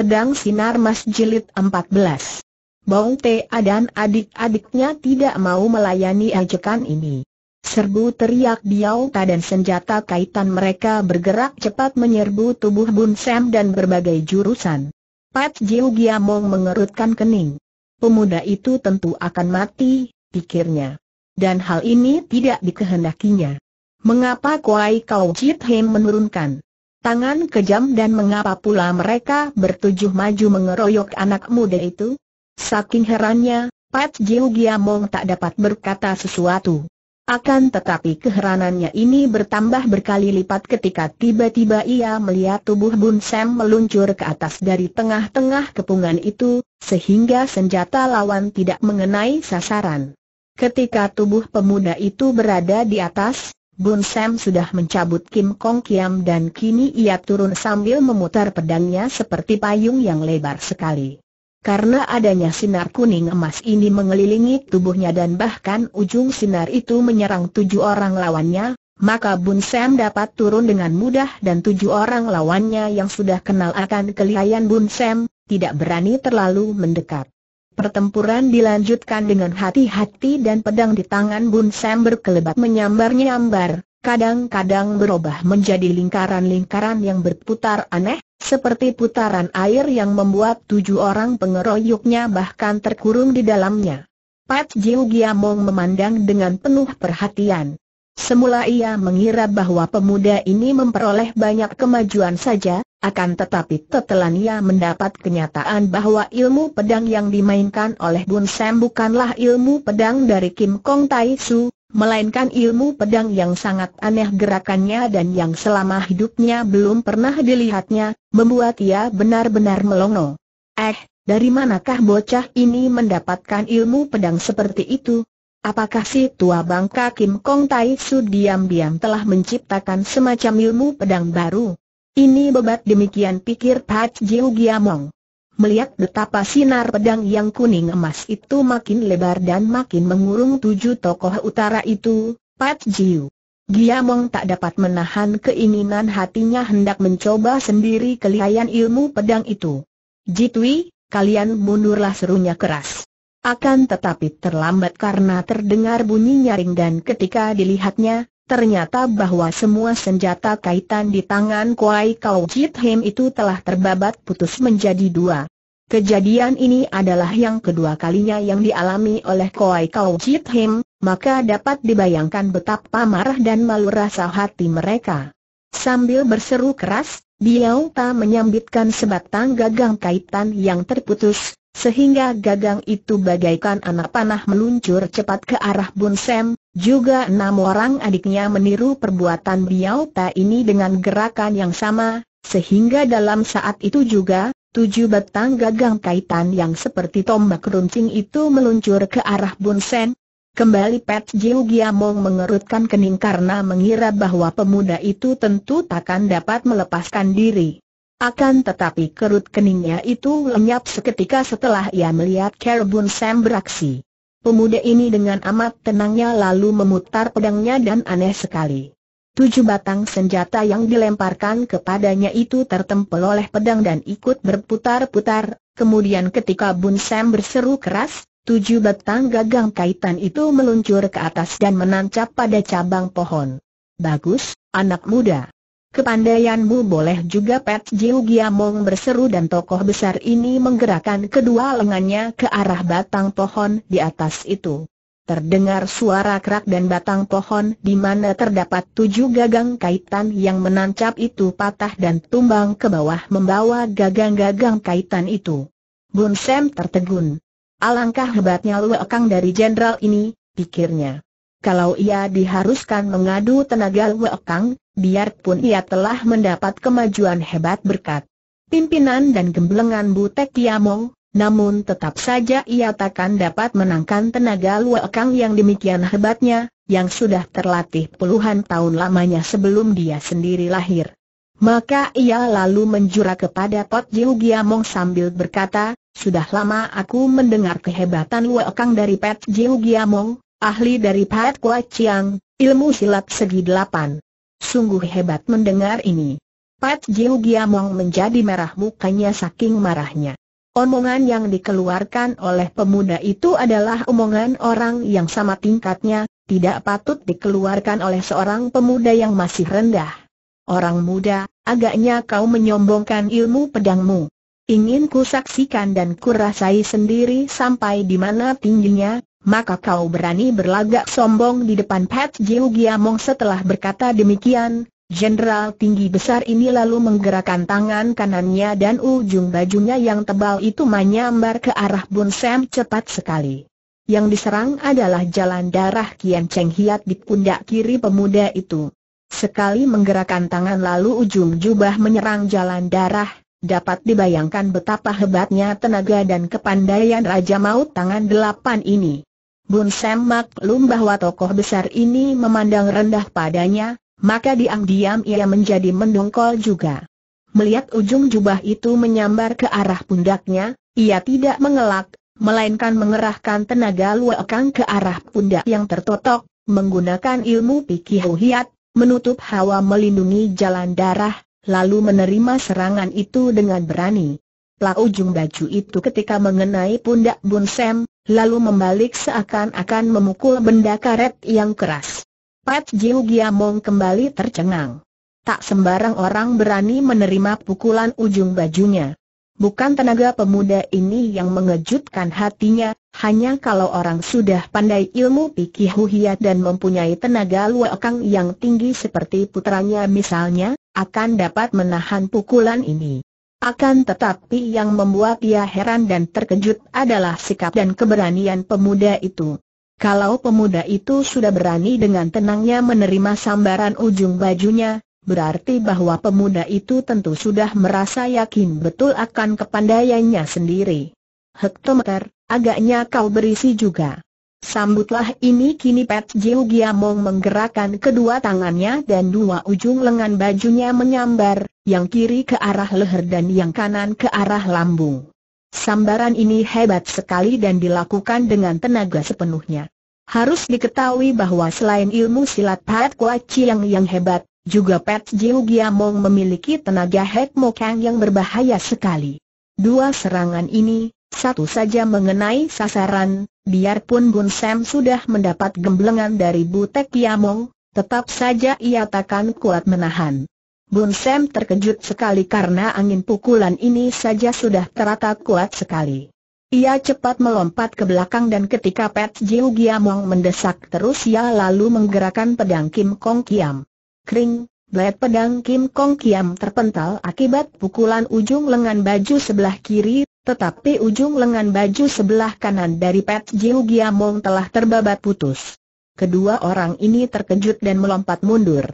Pedang Sinar Mas Jilid 14. Bong Tea dan adik-adiknya tidak mau melayani ajakan ini. Serbu teriak Biao Ta dan senjata kaitan mereka bergerak cepat menyerbu tubuh Bun Sam dan berbagai jurusan. Pat Jiu Giamong mengerutkan kening. Pemuda itu tentu akan mati, pikirnya. Dan hal ini tidak dikehendakinya. Mengapa Kuai Kau Jit Hem menurunkan Tangan kejam dan mengapa pula mereka bertujuh maju mengeroyok anak muda itu? Saking herannya, Pat Jiu Giamong tak dapat berkata sesuatu. Akan tetapi keheranannya ini bertambah berkali lipat ketika tiba-tiba ia melihat tubuh Bun Sam meluncur ke atas dari tengah-tengah kepungan itu, sehingga senjata lawan tidak mengenai sasaran. Ketika tubuh pemuda itu berada di atas, Bun Sam sudah mencabut Kim Kong Kiam dan kini ia turun sambil memutar pedangnya seperti payung yang lebar sekali. Karena adanya sinar kuning emas ini mengelilingi tubuhnya dan bahkan ujung sinar itu menyerang tujuh orang lawannya, maka Bun Sam dapat turun dengan mudah dan tujuh orang lawannya yang sudah kenal akan kelihayan Bun Sam, tidak berani terlalu mendekat. Pertempuran dilanjutkan dengan hati-hati dan pedang di tangan Bun Sam berkelebat menyambar-nyambar, kadang-kadang berubah menjadi lingkaran-lingkaran yang berputar aneh, seperti putaran air yang membuat tujuh orang pengeroyoknya bahkan terkurung di dalamnya. Pat Jiu Giamong memandang dengan penuh perhatian. Semula ia mengira bahwa pemuda ini memperoleh banyak kemajuan saja, akan tetapi tetelan ia mendapat kenyataan bahwa ilmu pedang yang dimainkan oleh Bun Sam bukanlah ilmu pedang dari Kim Kong Tai Su, melainkan ilmu pedang yang sangat aneh gerakannya dan yang selama hidupnya belum pernah dilihatnya, membuat ia benar-benar melongo. Eh, dari manakah bocah ini mendapatkan ilmu pedang seperti itu? Apakah si tua bangka Kim Kong Tai Su diam-diam telah menciptakan semacam ilmu pedang baru? Ini bebat demikian pikir Pat Jiu Giamong. Melihat betapa sinar pedang yang kuning emas itu makin lebar dan makin mengurung tujuh tokoh utara itu, Pat Jiu Giamong tak dapat menahan keinginan hatinya hendak mencoba sendiri kelihayan ilmu pedang itu. Jitui, kalian mundurlah serunya keras. Akan tetapi terlambat karena terdengar bunyi nyaring dan ketika dilihatnya, ternyata bahwa semua senjata kaitan di tangan Kuai Kau Jit Him itu telah terbabat putus menjadi dua. Kejadian ini adalah yang kedua kalinya yang dialami oleh Kuai Kau Jit Him, maka dapat dibayangkan betapa marah dan malu rasa hati mereka. Sambil berseru keras, Biao Ta menyambitkan sebatang gagang kaitan yang terputus, sehingga gagang itu bagaikan anak panah meluncur cepat ke arah Bun Sam, juga enam orang adiknya meniru perbuatan Biao Ta ini dengan gerakan yang sama, sehingga dalam saat itu juga, Tujuh batang gagang kaitan yang seperti tombak runcing itu meluncur ke arah Bun Sen. Kembali Pet Jiu Giamong mengerutkan kening karena mengira bahwa pemuda itu tentu takkan dapat melepaskan diri. Akan tetapi kerut keningnya itu lenyap seketika setelah ia melihat Kerbun Sam beraksi. Pemuda ini dengan amat tenangnya lalu memutar pedangnya dan aneh sekali. Tujuh batang senjata yang dilemparkan kepadanya itu tertempel oleh pedang dan ikut berputar-putar, kemudian ketika Bun Sam berseru keras, tujuh batang gagang kaitan itu meluncur ke atas dan menancap pada cabang pohon. Bagus, anak muda. Kepandaianmu boleh juga Pet Jiu Giamong berseru dan tokoh besar ini menggerakkan kedua lengannya ke arah batang pohon di atas itu. Terdengar suara kerak dan batang pohon di mana terdapat tujuh gagang kaitan yang menancap itu patah dan tumbang ke bawah membawa gagang-gagang kaitan itu. Bun Sam tertegun. Alangkah hebatnya luekang dari jenderal ini, pikirnya. Kalau ia diharuskan mengadu tenaga Luekang, biarpun ia telah mendapat kemajuan hebat berkat pimpinan dan gemblengan Butek Kiamong, namun tetap saja ia takkan dapat menangkan tenaga kang yang demikian hebatnya, yang sudah terlatih puluhan tahun lamanya sebelum dia sendiri lahir. Maka ia lalu menjurah kepada Pot Jiu Giamong sambil berkata, Sudah lama aku mendengar kehebatan Kang dari Pet Jiu Giamong, ahli dari Pat Kua Chiang, ilmu silat segi delapan. Sungguh hebat mendengar ini. Pat Jiu Giamong menjadi merah mukanya saking marahnya. Omongan yang dikeluarkan oleh pemuda itu adalah omongan orang yang sama tingkatnya, tidak patut dikeluarkan oleh seorang pemuda yang masih rendah. Orang muda, agaknya kau menyombongkan ilmu pedangmu. Ingin ku saksikan dan ku rasai sendiri sampai di mana tingginya, maka kau berani berlagak sombong di depan Pat Jiu Giamong setelah berkata demikian, jenderal tinggi besar ini lalu menggerakkan tangan kanannya dan ujung bajunya yang tebal itu menyambar ke arah Bun Sam cepat sekali. Yang diserang adalah jalan darah Kian Cheng Hiat di pundak kiri pemuda itu. Sekali menggerakkan tangan lalu ujung jubah menyerang jalan darah, dapat dibayangkan betapa hebatnya tenaga dan kepandaian Raja Maut Tangan Delapan ini. Bun Sam maklum bahwa tokoh besar ini memandang rendah padanya, maka diam-diam ia menjadi mendongkol juga. Melihat ujung jubah itu menyambar ke arah pundaknya, ia tidak mengelak, melainkan mengerahkan tenaga luakang ke arah pundak yang tertotok, menggunakan ilmu pikih hiat, menutup hawa melindungi jalan darah, lalu menerima serangan itu dengan berani. La ujung baju itu ketika mengenai pundak Bun Sam, lalu membalik seakan-akan memukul benda karet yang keras. Pat Jiu Giamong kembali tercengang. Tak sembarang orang berani menerima pukulan ujung bajunya. Bukan tenaga pemuda ini yang mengejutkan hatinya, hanya kalau orang sudah pandai ilmu pikih huhiat dan mempunyai tenaga luakang yang tinggi seperti putranya misalnya, akan dapat menahan pukulan ini. Akan tetapi yang membuat ia heran dan terkejut adalah sikap dan keberanian pemuda itu. Kalau pemuda itu sudah berani dengan tenangnya menerima sambaran ujung bajunya, berarti bahwa pemuda itu tentu sudah merasa yakin betul akan kepandaiannya sendiri. Hektometer, agaknya kau berisi juga. Sambutlah ini kini Pat Jiu Giamong menggerakkan kedua tangannya dan dua ujung lengan bajunya menyambar, yang kiri ke arah leher dan yang kanan ke arah lambung. Sambaran ini hebat sekali dan dilakukan dengan tenaga sepenuhnya. Harus diketahui bahwa selain ilmu silat Pat Kua Chiang yang hebat, juga Pat Jiu Giamong memiliki tenaga Hek Kang yang berbahaya sekali. Dua serangan ini, satu saja mengenai sasaran, biarpun Bun Sam sudah mendapat gemblengan dari Butek Piamong, tetap saja ia takkan kuat menahan. Bun Sam terkejut sekali karena angin pukulan ini saja sudah terata kuat sekali. Ia cepat melompat ke belakang dan ketika Pet Jiu Giamong mendesak terus ia lalu menggerakkan pedang Kim Kong Kiam. Kring, Blade pedang Kim Kong Kiam terpental akibat pukulan ujung lengan baju sebelah kiri tetapi ujung lengan baju sebelah kanan dari Pat Jiu Giamong telah terbabat putus. Kedua orang ini terkejut dan melompat mundur.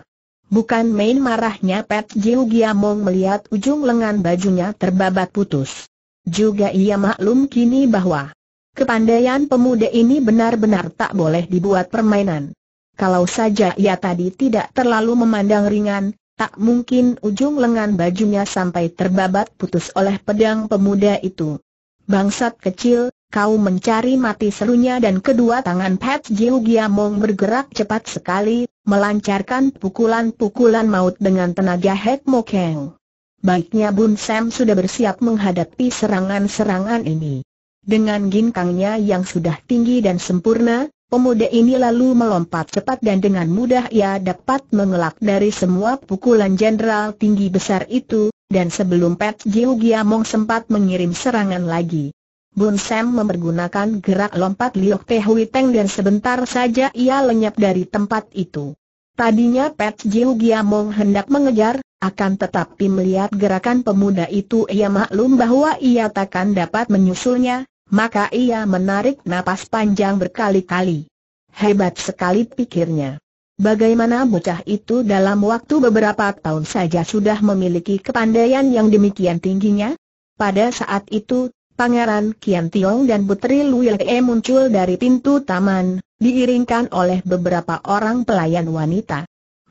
Bukan main marahnya Pat Jiu Giamong melihat ujung lengan bajunya terbabat putus. Juga ia maklum kini bahwa kepandaian pemuda ini benar-benar tak boleh dibuat permainan. Kalau saja ia tadi tidak terlalu memandang ringan, Tak mungkin ujung lengan bajunya sampai terbabat putus oleh pedang pemuda itu. Bangsat kecil, kau mencari mati serunya dan kedua tangan Pat Jiu Giamong bergerak cepat sekali, melancarkan pukulan-pukulan maut dengan tenaga Hek Mokeng. Baiknya Bun Sam sudah bersiap menghadapi serangan-serangan ini. Dengan ginkangnya yang sudah tinggi dan sempurna, Pemuda ini lalu melompat cepat dan dengan mudah ia dapat mengelak dari semua pukulan jenderal tinggi besar itu, dan sebelum Pet Jiu Giamong sempat mengirim serangan lagi. Bun Sam mempergunakan gerak lompat Liok Teh Hui Teng dan sebentar saja ia lenyap dari tempat itu. Tadinya Pet Jiu Giamong hendak mengejar, akan tetapi melihat gerakan pemuda itu ia maklum bahwa ia takkan dapat menyusulnya, maka ia menarik napas panjang berkali-kali. Hebat sekali pikirnya. Bagaimana bocah itu dalam waktu beberapa tahun saja sudah memiliki kepandaian yang demikian tingginya? Pada saat itu, Pangeran Kian Tiong dan Putri Lui muncul dari pintu taman, diiringkan oleh beberapa orang pelayan wanita.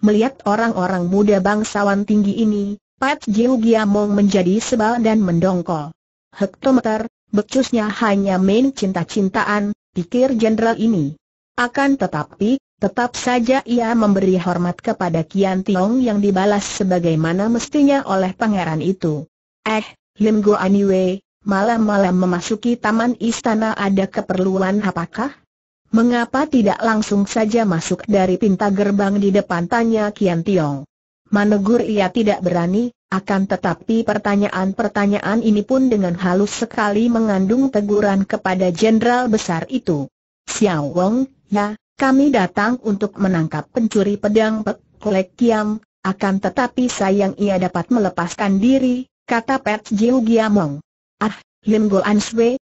Melihat orang-orang muda bangsawan tinggi ini, Pat Jiu Giamong menjadi sebal dan mendongkol. Hektometer, Becusnya hanya main cinta-cintaan, pikir jenderal ini. Akan tetapi, tetap saja ia memberi hormat kepada Kian Tiong yang dibalas sebagaimana mestinya oleh pangeran itu. Eh, Lim Go Aniwe, malam-malam memasuki taman istana ada keperluan apakah? Mengapa tidak langsung saja masuk dari pintu gerbang di depan tanya Kian Tiong? Menegur ia tidak berani, akan tetapi pertanyaan-pertanyaan ini pun dengan halus sekali mengandung teguran kepada jenderal besar itu. Xiao Wong, ya, kami datang untuk menangkap pencuri pedang Pek Kolek Kiam, akan tetapi sayang ia dapat melepaskan diri, kata Pet Jiu Giamong. Ah, Lim Go An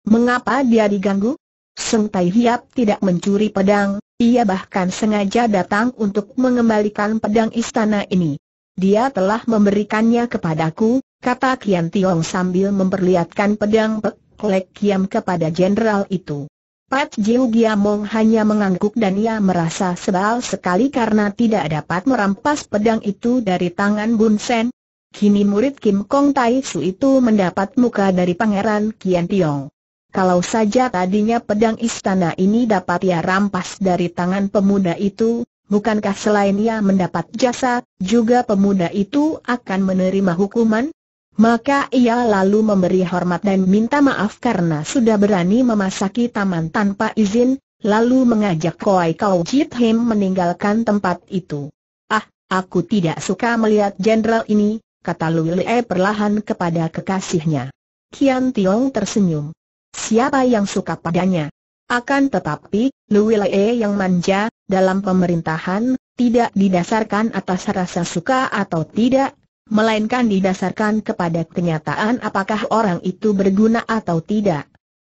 mengapa dia diganggu? Seng Tai Hiap tidak mencuri pedang, ia bahkan sengaja datang untuk mengembalikan pedang istana ini. Dia telah memberikannya kepadaku, kata Kian Tiong sambil memperlihatkan pedang Pek Kiam kepada jenderal itu. Pat Jiu Giamong hanya mengangguk dan ia merasa sebal sekali karena tidak dapat merampas pedang itu dari tangan Bun Sen. Kini murid Kim Kong Tai Su itu mendapat muka dari Pangeran Kian Tiong. Kalau saja tadinya pedang istana ini dapat ia rampas dari tangan pemuda itu, bukankah selain ia mendapat jasa, juga pemuda itu akan menerima hukuman? Maka ia lalu memberi hormat dan minta maaf karena sudah berani memasaki taman tanpa izin, lalu mengajak Koi Kau Jit Him meninggalkan tempat itu. Ah, aku tidak suka melihat jenderal ini, kata Luilie perlahan kepada kekasihnya. Kian Tiong tersenyum. Siapa yang suka padanya? Akan tetapi, Luwilae yang manja, dalam pemerintahan, tidak didasarkan atas rasa suka atau tidak, melainkan didasarkan kepada kenyataan apakah orang itu berguna atau tidak.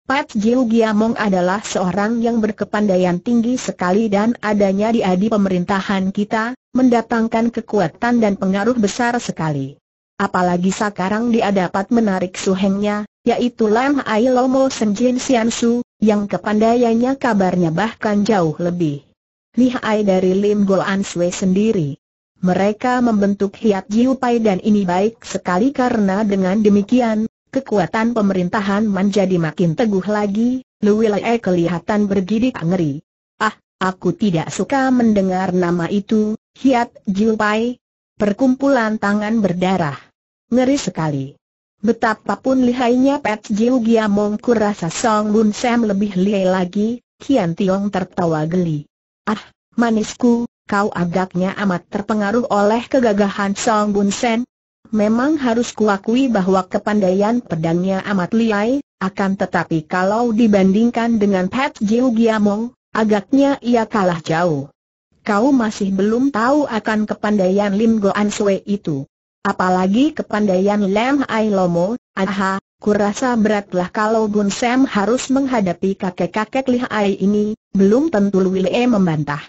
Pat Jiu Giamong adalah seorang yang berkepandaian tinggi sekali dan adanya di adi pemerintahan kita, mendatangkan kekuatan dan pengaruh besar sekali. Apalagi sekarang dia dapat menarik suhengnya, yaitu Lam Ai Lomo Senjin Siansu, yang kepandaiannya kabarnya bahkan jauh lebih lihai dari Lim Gol Sui sendiri. Mereka membentuk Hiat Jiu dan ini baik sekali karena dengan demikian, kekuatan pemerintahan menjadi makin teguh lagi, Luwilai kelihatan bergidik ngeri. Ah, aku tidak suka mendengar nama itu, Hiat Jiu Pai. Perkumpulan tangan berdarah. Ngeri sekali. Betapapun lihainya Pet Jiu Giamong rasa Song Bun Sam lebih lihai lagi, Kian Tiong tertawa geli. Ah, manisku, kau agaknya amat terpengaruh oleh kegagahan Song Bun Sam. Memang harus kuakui bahwa kepandaian pedangnya amat lihai, akan tetapi kalau dibandingkan dengan Pet Jiu Giamong, agaknya ia kalah jauh. Kau masih belum tahu akan kepandaian Lim Goan Sue itu. Apalagi kepandaian Lam Ai Lomo, aha, kurasa beratlah kalau Bun Sam harus menghadapi kakek-kakek lihai ini, belum tentu Luilie membantah.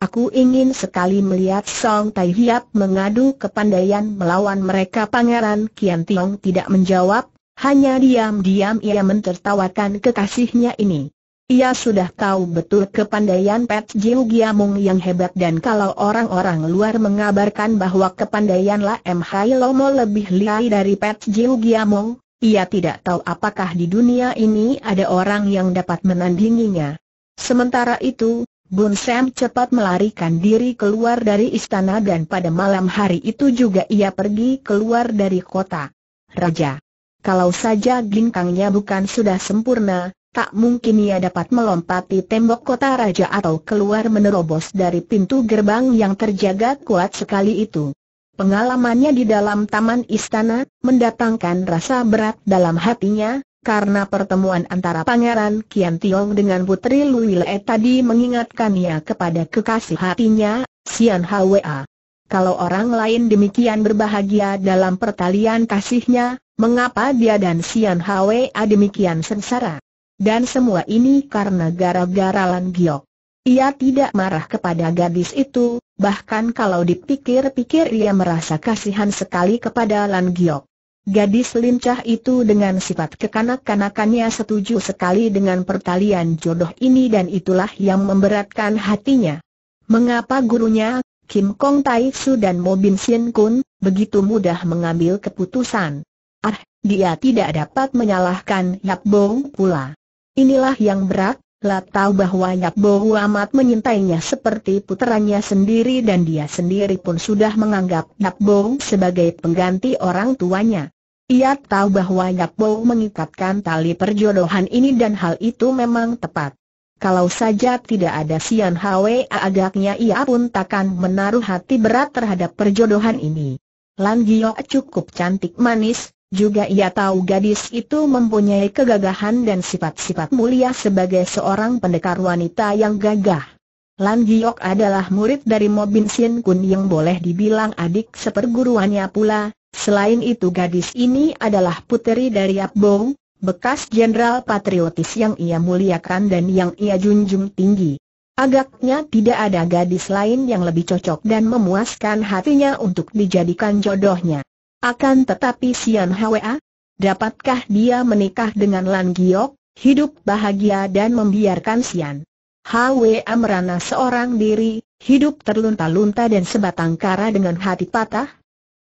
Aku ingin sekali melihat Song Tai Hiap mengadu kepandaian melawan mereka Pangeran Kian Tiong tidak menjawab, hanya diam-diam ia mentertawakan kekasihnya ini. Ia sudah tahu betul kepandaian Pet Jiu Giamung yang hebat dan kalau orang-orang luar mengabarkan bahwa kepandaian La M Hai Lomo lebih lihai dari Pet Jiu Giamung, ia tidak tahu apakah di dunia ini ada orang yang dapat menandinginya. Sementara itu, Bun Sam cepat melarikan diri keluar dari istana dan pada malam hari itu juga ia pergi keluar dari kota. Raja, kalau saja ginkangnya bukan sudah sempurna, tak mungkin ia dapat melompati tembok kota raja atau keluar menerobos dari pintu gerbang yang terjaga kuat sekali itu. Pengalamannya di dalam taman istana, mendatangkan rasa berat dalam hatinya, karena pertemuan antara Pangeran Kian Tiong dengan Putri Luile tadi mengingatkannya kepada kekasih hatinya, Sian Hwa. Kalau orang lain demikian berbahagia dalam pertalian kasihnya, mengapa dia dan Sian Hwa demikian sengsara? Dan semua ini karena gara-gara Lan Giok. Ia tidak marah kepada gadis itu, bahkan kalau dipikir-pikir ia merasa kasihan sekali kepada Lan Giok. Gadis lincah itu dengan sifat kekanak-kanakannya setuju sekali dengan pertalian jodoh ini dan itulah yang memberatkan hatinya. Mengapa gurunya, Kim Kong Tai Su dan Mo Bin Sien Kun, begitu mudah mengambil keputusan? Ah, dia tidak dapat menyalahkan Yap Bo pula. Inilah yang berat, Lat tahu bahwa Yap Bohu amat menyintainya seperti puterannya sendiri dan dia sendiri pun sudah menganggap Yap Bo sebagai pengganti orang tuanya. Ia tahu bahwa Yap Bo mengikatkan tali perjodohan ini dan hal itu memang tepat. Kalau saja tidak ada Sian Hwa agaknya ia pun takkan menaruh hati berat terhadap perjodohan ini. Lan Giok cukup cantik manis, juga ia tahu gadis itu mempunyai kegagahan dan sifat-sifat mulia sebagai seorang pendekar wanita yang gagah. Lan Giok adalah murid dari Mobin Sin Kun yang boleh dibilang adik seperguruannya pula. Selain itu gadis ini adalah puteri dari Bo, bekas jenderal patriotis yang ia muliakan dan yang ia junjung tinggi. Agaknya tidak ada gadis lain yang lebih cocok dan memuaskan hatinya untuk dijadikan jodohnya. Akan tetapi Sian Hwa, dapatkah dia menikah dengan Lan Giok, hidup bahagia dan membiarkan Sian Hwa merana seorang diri, hidup terlunta-lunta dan sebatang kara dengan hati patah?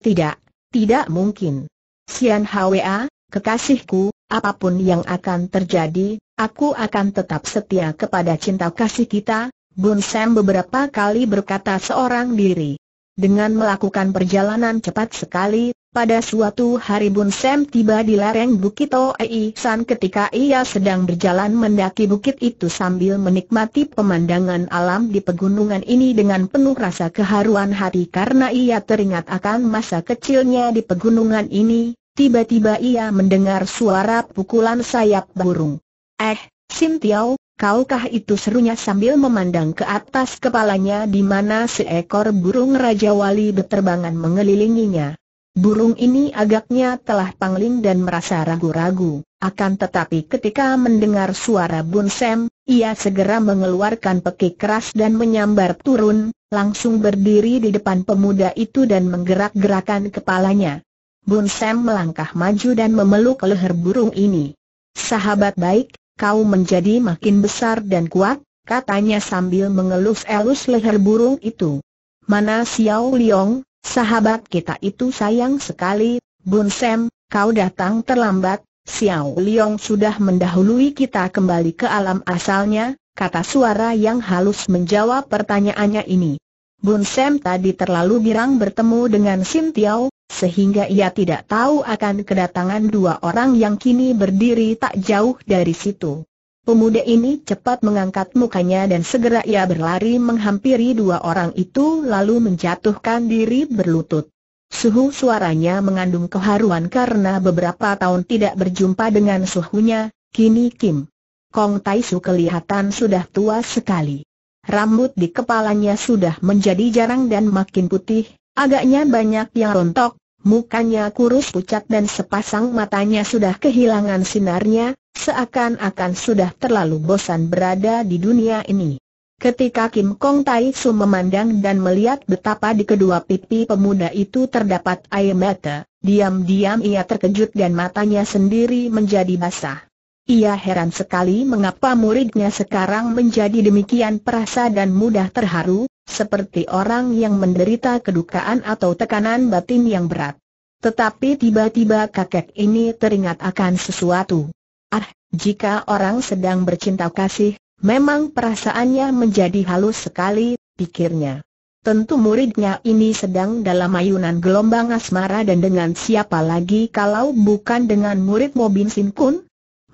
Tidak, tidak mungkin. Sian Hwa, kekasihku, apapun yang akan terjadi, aku akan tetap setia kepada cinta kasih kita, Bun Sam beberapa kali berkata seorang diri. Dengan melakukan perjalanan cepat sekali, pada suatu hari Bun Sam tiba di lereng Bukit Oei San ketika ia sedang berjalan mendaki bukit itu sambil menikmati pemandangan alam di pegunungan ini dengan penuh rasa keharuan hati karena ia teringat akan masa kecilnya di pegunungan ini, tiba-tiba ia mendengar suara pukulan sayap burung. Eh, Sim Tiao, kaukah itu serunya sambil memandang ke atas kepalanya di mana seekor burung Raja Wali berterbangan mengelilinginya. Burung ini agaknya telah pangling dan merasa ragu-ragu, akan tetapi ketika mendengar suara Bun Sem, ia segera mengeluarkan pekik keras dan menyambar turun, langsung berdiri di depan pemuda itu dan menggerak-gerakan kepalanya. Bun Sem melangkah maju dan memeluk leher burung ini. Sahabat baik, kau menjadi makin besar dan kuat, katanya sambil mengelus-elus leher burung itu. Mana Xiao Liong, Sahabat kita itu sayang sekali, Bun Sam, kau datang terlambat, Xiao Liong sudah mendahului kita kembali ke alam asalnya, kata suara yang halus menjawab pertanyaannya ini. Bun Sam tadi terlalu girang bertemu dengan Sim Tiao, sehingga ia tidak tahu akan kedatangan dua orang yang kini berdiri tak jauh dari situ. Pemuda ini cepat mengangkat mukanya dan segera ia berlari menghampiri dua orang itu lalu menjatuhkan diri berlutut. Suhu suaranya mengandung keharuan karena beberapa tahun tidak berjumpa dengan suhunya, kini Kim. Kong Tai kelihatan sudah tua sekali. Rambut di kepalanya sudah menjadi jarang dan makin putih, agaknya banyak yang rontok, mukanya kurus pucat dan sepasang matanya sudah kehilangan sinarnya, seakan-akan sudah terlalu bosan berada di dunia ini. Ketika Kim Kong Tai Su memandang dan melihat betapa di kedua pipi pemuda itu terdapat air mata, diam-diam ia terkejut dan matanya sendiri menjadi basah. Ia heran sekali mengapa muridnya sekarang menjadi demikian perasa dan mudah terharu, seperti orang yang menderita kedukaan atau tekanan batin yang berat. Tetapi tiba-tiba kakek ini teringat akan sesuatu. Ah, jika orang sedang bercinta kasih, memang perasaannya menjadi halus sekali, pikirnya. Tentu muridnya ini sedang dalam ayunan gelombang asmara dan dengan siapa lagi kalau bukan dengan murid Mobin Sin Kun?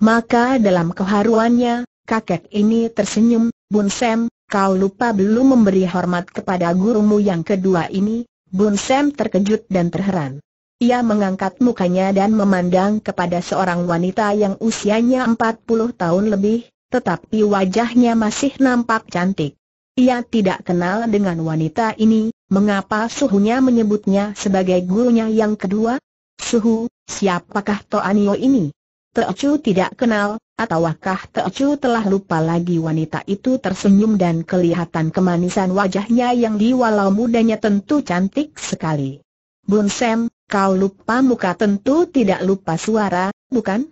Maka dalam keharuannya, kakek ini tersenyum, Bun Sam, kau lupa belum memberi hormat kepada gurumu yang kedua ini, Bun Sam terkejut dan terheran. Ia mengangkat mukanya dan memandang kepada seorang wanita yang usianya 40 tahun lebih, tetapi wajahnya masih nampak cantik. Ia tidak kenal dengan wanita ini, mengapa suhunya menyebutnya sebagai gurunya yang kedua? Suhu, siapakah Toanio ini? Teocu tidak kenal, ataukah Teocu telah lupa lagi wanita itu tersenyum dan kelihatan kemanisan wajahnya yang di mudanya tentu cantik sekali. Bun Sam, Kau lupa muka tentu tidak lupa suara, bukan?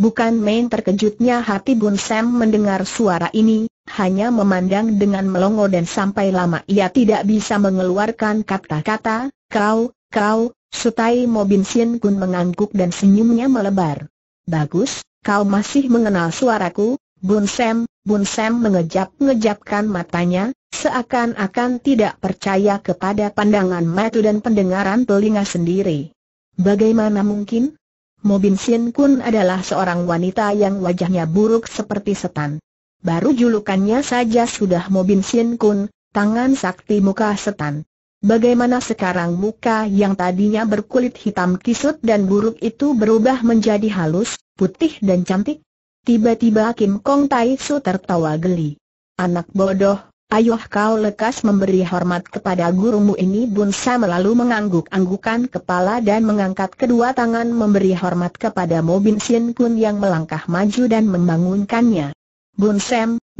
Bukan main terkejutnya hati Bun Sam mendengar suara ini, hanya memandang dengan melongo dan sampai lama ia tidak bisa mengeluarkan kata-kata, kau, kau, Sutai Mo Bin Sien Kun mengangguk dan senyumnya melebar. Bagus, kau masih mengenal suaraku, Bun Sam, Bun Sam mengejap-ngejapkan matanya, Seakan-akan tidak percaya kepada pandangan mata dan pendengaran telinga sendiri. Bagaimana mungkin? Mobin Sin Kun adalah seorang wanita yang wajahnya buruk seperti setan. Baru julukannya saja sudah Mobin Sin Kun, tangan sakti muka setan. Bagaimana sekarang muka yang tadinya berkulit hitam kisut dan buruk itu berubah menjadi halus, putih dan cantik? Tiba-tiba Kim Kong Tai Su tertawa geli. Anak bodoh, Ayuh kau lekas memberi hormat kepada gurumu ini Bunsa melalu mengangguk-anggukan kepala dan mengangkat kedua tangan memberi hormat kepada Bin Sin Kun yang melangkah maju dan membangunkannya. Bun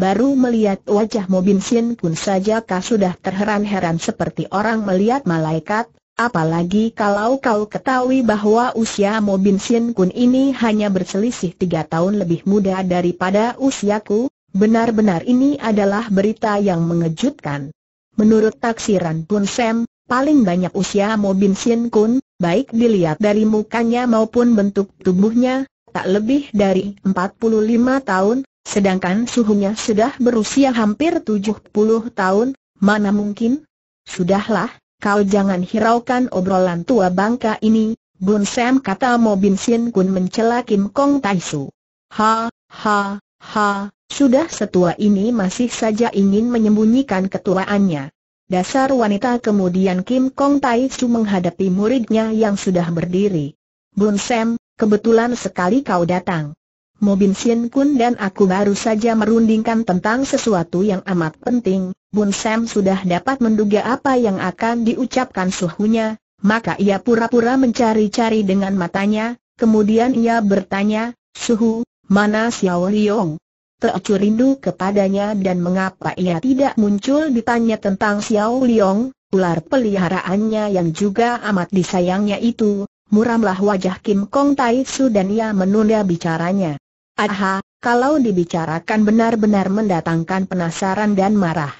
baru melihat wajah Bin Sin Kun kau sudah terheran-heran seperti orang melihat malaikat, apalagi kalau kau ketahui bahwa usia Bin Sin Kun ini hanya berselisih tiga tahun lebih muda daripada usiaku, Benar-benar ini adalah berita yang mengejutkan. Menurut taksiran Bun Sam, paling banyak usia Mo Bin Sin Kun, baik dilihat dari mukanya maupun bentuk tubuhnya, tak lebih dari 45 tahun, sedangkan suhunya sudah berusia hampir 70 tahun, mana mungkin? Sudahlah, kau jangan hiraukan obrolan tua bangka ini, Bun Sam kata Mo Bin Sin Kun mencela Kim Kong Tai Su. Ha, ha, ha, sudah setua ini masih saja ingin menyembunyikan ketuaannya. Dasar wanita kemudian Kim Kong Tai Su menghadapi muridnya yang sudah berdiri. Bun Sam, kebetulan sekali kau datang. Mo Bin Sien Kun dan aku baru saja merundingkan tentang sesuatu yang amat penting. Bun Sam sudah dapat menduga apa yang akan diucapkan suhunya, maka ia pura-pura mencari-cari dengan matanya, kemudian ia bertanya, Suhu, mana Xiao Liong? Teocu rindu kepadanya dan mengapa ia tidak muncul ditanya tentang Xiao Liong, ular peliharaannya yang juga amat disayangnya itu, muramlah wajah Kim Kong Tai Su dan ia menunda bicaranya. Aha, kalau dibicarakan benar-benar mendatangkan penasaran dan marah.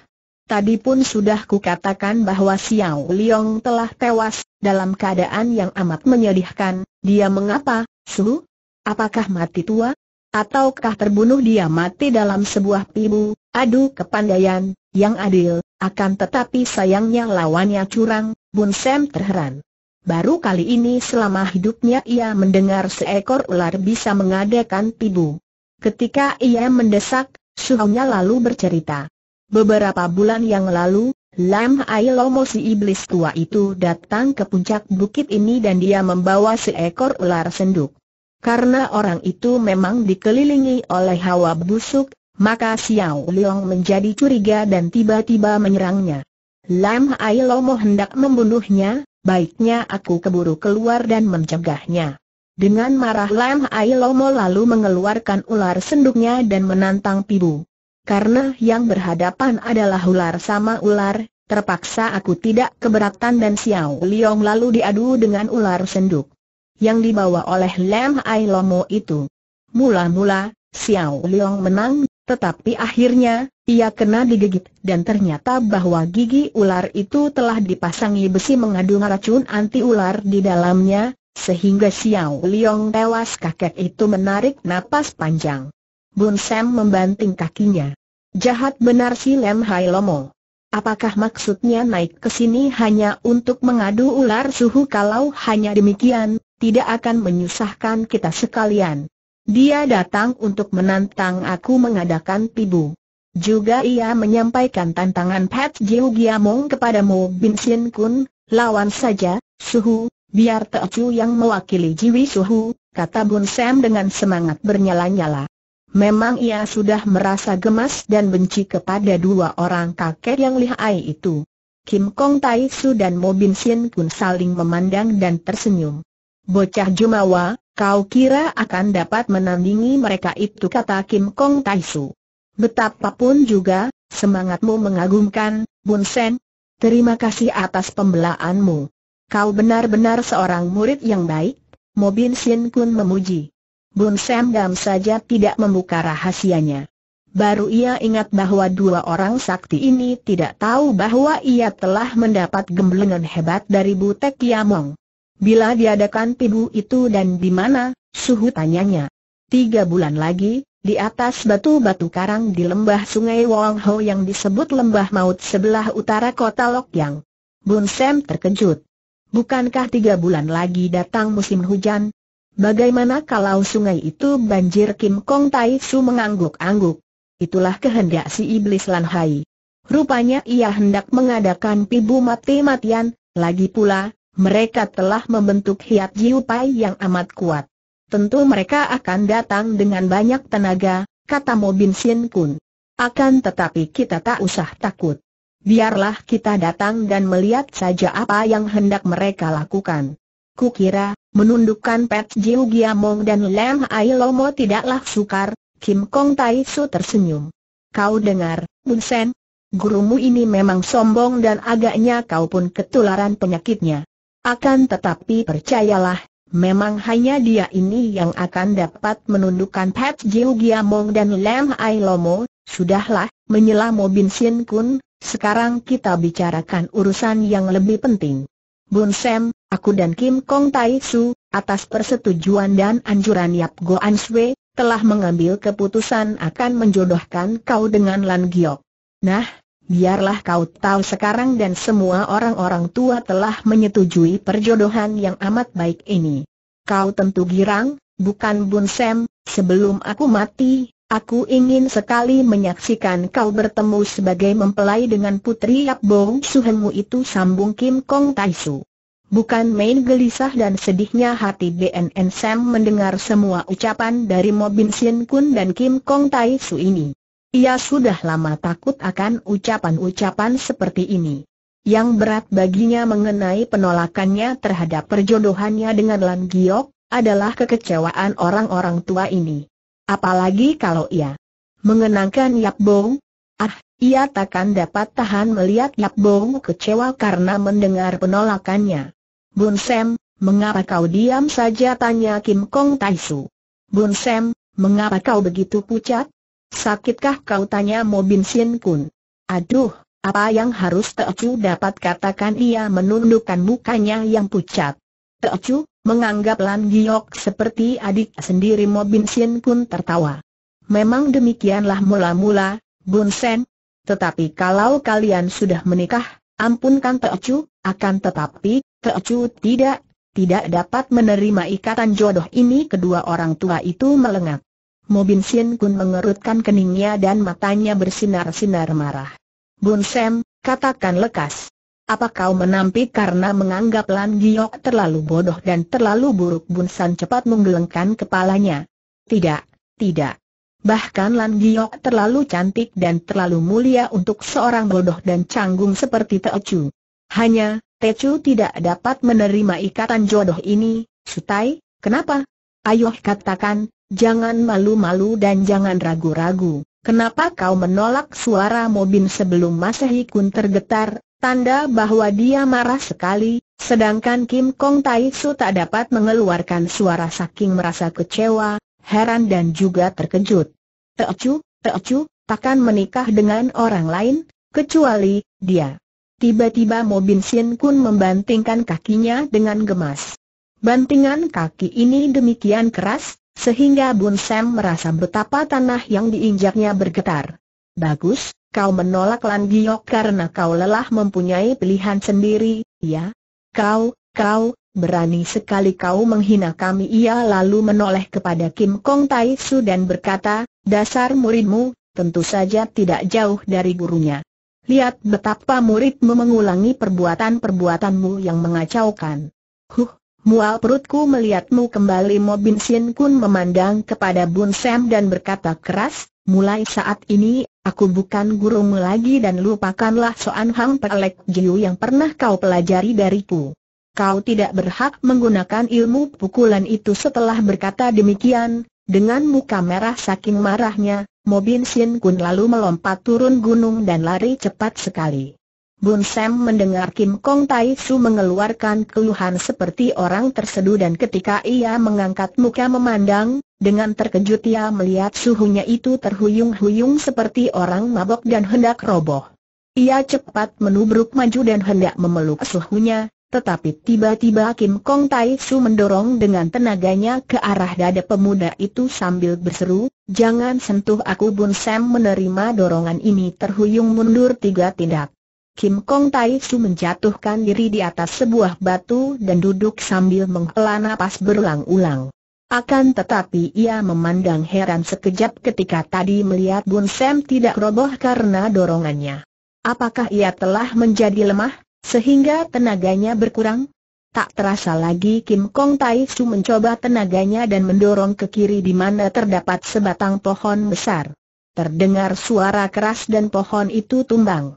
Tadi pun sudah kukatakan bahwa Xiao Liong telah tewas, dalam keadaan yang amat menyedihkan, dia mengapa, Su? Apakah mati tua? ataukah terbunuh dia mati dalam sebuah pibu, adu kepandaian, yang adil, akan tetapi sayangnya lawannya curang, Bun Sam terheran. Baru kali ini selama hidupnya ia mendengar seekor ular bisa mengadakan pibu. Ketika ia mendesak, suhunya lalu bercerita. Beberapa bulan yang lalu, Lam Ailomo si iblis tua itu datang ke puncak bukit ini dan dia membawa seekor ular senduk. Karena orang itu memang dikelilingi oleh hawa busuk, maka Xiao Liang menjadi curiga dan tiba-tiba menyerangnya. Lam Ai Lomo hendak membunuhnya, baiknya aku keburu keluar dan mencegahnya. Dengan marah Lam Ai Lomo lalu mengeluarkan ular senduknya dan menantang Pibu. Karena yang berhadapan adalah ular sama ular, terpaksa aku tidak keberatan dan Xiao Liang lalu diadu dengan ular senduk yang dibawa oleh Lam Ai Lomo itu. Mula-mula, Xiao Liang menang, tetapi akhirnya, ia kena digigit dan ternyata bahwa gigi ular itu telah dipasangi besi mengandung racun anti ular di dalamnya, sehingga Xiao Liang tewas kakek itu menarik napas panjang. Bun Sam membanting kakinya. Jahat benar si Lem Hai Lomo. Apakah maksudnya naik ke sini hanya untuk mengadu ular suhu kalau hanya demikian, tidak akan menyusahkan kita sekalian. Dia datang untuk menantang aku mengadakan pibu. Juga ia menyampaikan tantangan Pat Jiu Giamong kepadamu Bin Sin Kun, lawan saja, Suhu, biar Teocu yang mewakili Jiwi Suhu, kata Bun Sam dengan semangat bernyala-nyala. Memang ia sudah merasa gemas dan benci kepada dua orang kakek yang lihai itu. Kim Kong Tai Su dan Mo Bin Sin Kun saling memandang dan tersenyum. Bocah Jumawa, kau kira akan dapat menandingi mereka itu kata Kim Kong Taisu. Betapapun juga, semangatmu mengagumkan, Bun Sen. Terima kasih atas pembelaanmu. Kau benar-benar seorang murid yang baik, Mobin Sin Kun memuji. Bun Sen Gam saja tidak membuka rahasianya. Baru ia ingat bahwa dua orang sakti ini tidak tahu bahwa ia telah mendapat gemblengan hebat dari Butek Yamong. Bila diadakan pidu itu dan di mana? Suhu tanyanya. Tiga bulan lagi, di atas batu-batu karang di lembah sungai Wong Ho yang disebut lembah maut sebelah utara kota Lokyang. Bun Sam terkejut. Bukankah tiga bulan lagi datang musim hujan? Bagaimana kalau sungai itu banjir Kim Kong Tai Su mengangguk-angguk? Itulah kehendak si iblis Lan Hai. Rupanya ia hendak mengadakan pibu mati-matian, lagi pula, mereka telah membentuk hiat jiupai yang amat kuat. Tentu mereka akan datang dengan banyak tenaga, kata Mobin Sin Kun. Akan tetapi kita tak usah takut. Biarlah kita datang dan melihat saja apa yang hendak mereka lakukan. Kukira, menundukkan Pet Jiu Giamong dan Lam Ai Lomo tidaklah sukar, Kim Kong Tai Su tersenyum. Kau dengar, Bun Sen? Gurumu ini memang sombong dan agaknya kau pun ketularan penyakitnya. Akan tetapi percayalah, memang hanya dia ini yang akan dapat menundukkan Pat Jiu Giamong dan Lam Ai Lomo, sudahlah, menyelam Bin Sin Kun, sekarang kita bicarakan urusan yang lebih penting. Bun Sam, aku dan Kim Kong Tai Su, atas persetujuan dan anjuran Yap Go An Sui, telah mengambil keputusan akan menjodohkan kau dengan Lan Giok. Nah, biarlah kau tahu sekarang dan semua orang-orang tua telah menyetujui perjodohan yang amat baik ini. Kau tentu girang, bukan Bun Sam, sebelum aku mati, aku ingin sekali menyaksikan kau bertemu sebagai mempelai dengan putri Bong Suhemu itu sambung Kim Kong Tai Su. Bukan main gelisah dan sedihnya hati BNN Sam mendengar semua ucapan dari Mo Bin Sin Kun dan Kim Kong Tai Su ini. Ia sudah lama takut akan ucapan-ucapan seperti ini. Yang berat baginya mengenai penolakannya terhadap perjodohannya dengan Lan Giok, adalah kekecewaan orang-orang tua ini. Apalagi kalau ia mengenangkan Yap Bong, ah, ia takkan dapat tahan melihat Yap Bong kecewa karena mendengar penolakannya. Bun Sam, mengapa kau diam saja tanya Kim Kong Taisu? Bun Sam, mengapa kau begitu pucat? Sakitkah kau tanya Mobinsen Sin Kun? Aduh, apa yang harus Teocu dapat katakan ia menundukkan mukanya yang pucat. Teocu, menganggap Lan Giok seperti adik sendiri Mobinsen Sin Kun tertawa. Memang demikianlah mula-mula, Bun Sen. Tetapi kalau kalian sudah menikah, ampunkan Teocu, akan tetapi, Teocu tidak, tidak dapat menerima ikatan jodoh ini kedua orang tua itu melengat. Mobin Sin Kun mengerutkan keningnya dan matanya bersinar-sinar marah. Bun Sam, katakan lekas. Apa kau menampik karena menganggap Lan Giok terlalu bodoh dan terlalu buruk? Bun San cepat menggelengkan kepalanya. Tidak, tidak. Bahkan Lan Giok terlalu cantik dan terlalu mulia untuk seorang bodoh dan canggung seperti Teocu. Hanya, Teocu tidak dapat menerima ikatan jodoh ini, Sutai, kenapa? Ayo katakan, Jangan malu-malu dan jangan ragu-ragu. Kenapa kau menolak suara Mobin sebelum Masehi Kun tergetar? Tanda bahwa dia marah sekali, sedangkan Kim Kong Tai Su tak dapat mengeluarkan suara saking merasa kecewa, heran dan juga terkejut. Teocu, Teocu, takkan menikah dengan orang lain, kecuali dia. Tiba-tiba Mobin Sin Kun membantingkan kakinya dengan gemas. Bantingan kaki ini demikian keras, sehingga Bun Sam merasa betapa tanah yang diinjaknya bergetar. Bagus, kau menolak Lan Giok karena kau lelah mempunyai pilihan sendiri, ya? Kau, kau, berani sekali kau menghina kami Ia lalu menoleh kepada Kim Kong Tai Su dan berkata, dasar muridmu, tentu saja tidak jauh dari gurunya. Lihat betapa muridmu mengulangi perbuatan-perbuatanmu yang mengacaukan. Huh, Mual perutku melihatmu kembali Mo Bin Sin Kun memandang kepada Bun Sam dan berkata keras, mulai saat ini, aku bukan gurumu lagi dan lupakanlah Soan Hang Pelek Jiu yang pernah kau pelajari dariku. Kau tidak berhak menggunakan ilmu pukulan itu setelah berkata demikian, dengan muka merah saking marahnya, Mo Bin Sin Kun lalu melompat turun gunung dan lari cepat sekali. Bun Sam mendengar Kim Kong Tai Su mengeluarkan keluhan seperti orang tersedu dan ketika ia mengangkat muka memandang, dengan terkejut ia melihat suhunya itu terhuyung-huyung seperti orang mabok dan hendak roboh. Ia cepat menubruk maju dan hendak memeluk suhunya, tetapi tiba-tiba Kim Kong Tai Su mendorong dengan tenaganya ke arah dada pemuda itu sambil berseru, Jangan sentuh aku Bun Sam menerima dorongan ini terhuyung mundur tiga tindak. Kim Kong Tai Su menjatuhkan diri di atas sebuah batu dan duduk sambil menghela napas berulang-ulang. Akan tetapi ia memandang heran sekejap ketika tadi melihat Bun Sam tidak roboh karena dorongannya. Apakah ia telah menjadi lemah, sehingga tenaganya berkurang? Tak terasa lagi Kim Kong Tai Su mencoba tenaganya dan mendorong ke kiri di mana terdapat sebatang pohon besar. Terdengar suara keras dan pohon itu tumbang.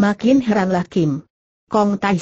Makin heranlah Kim Kong Tai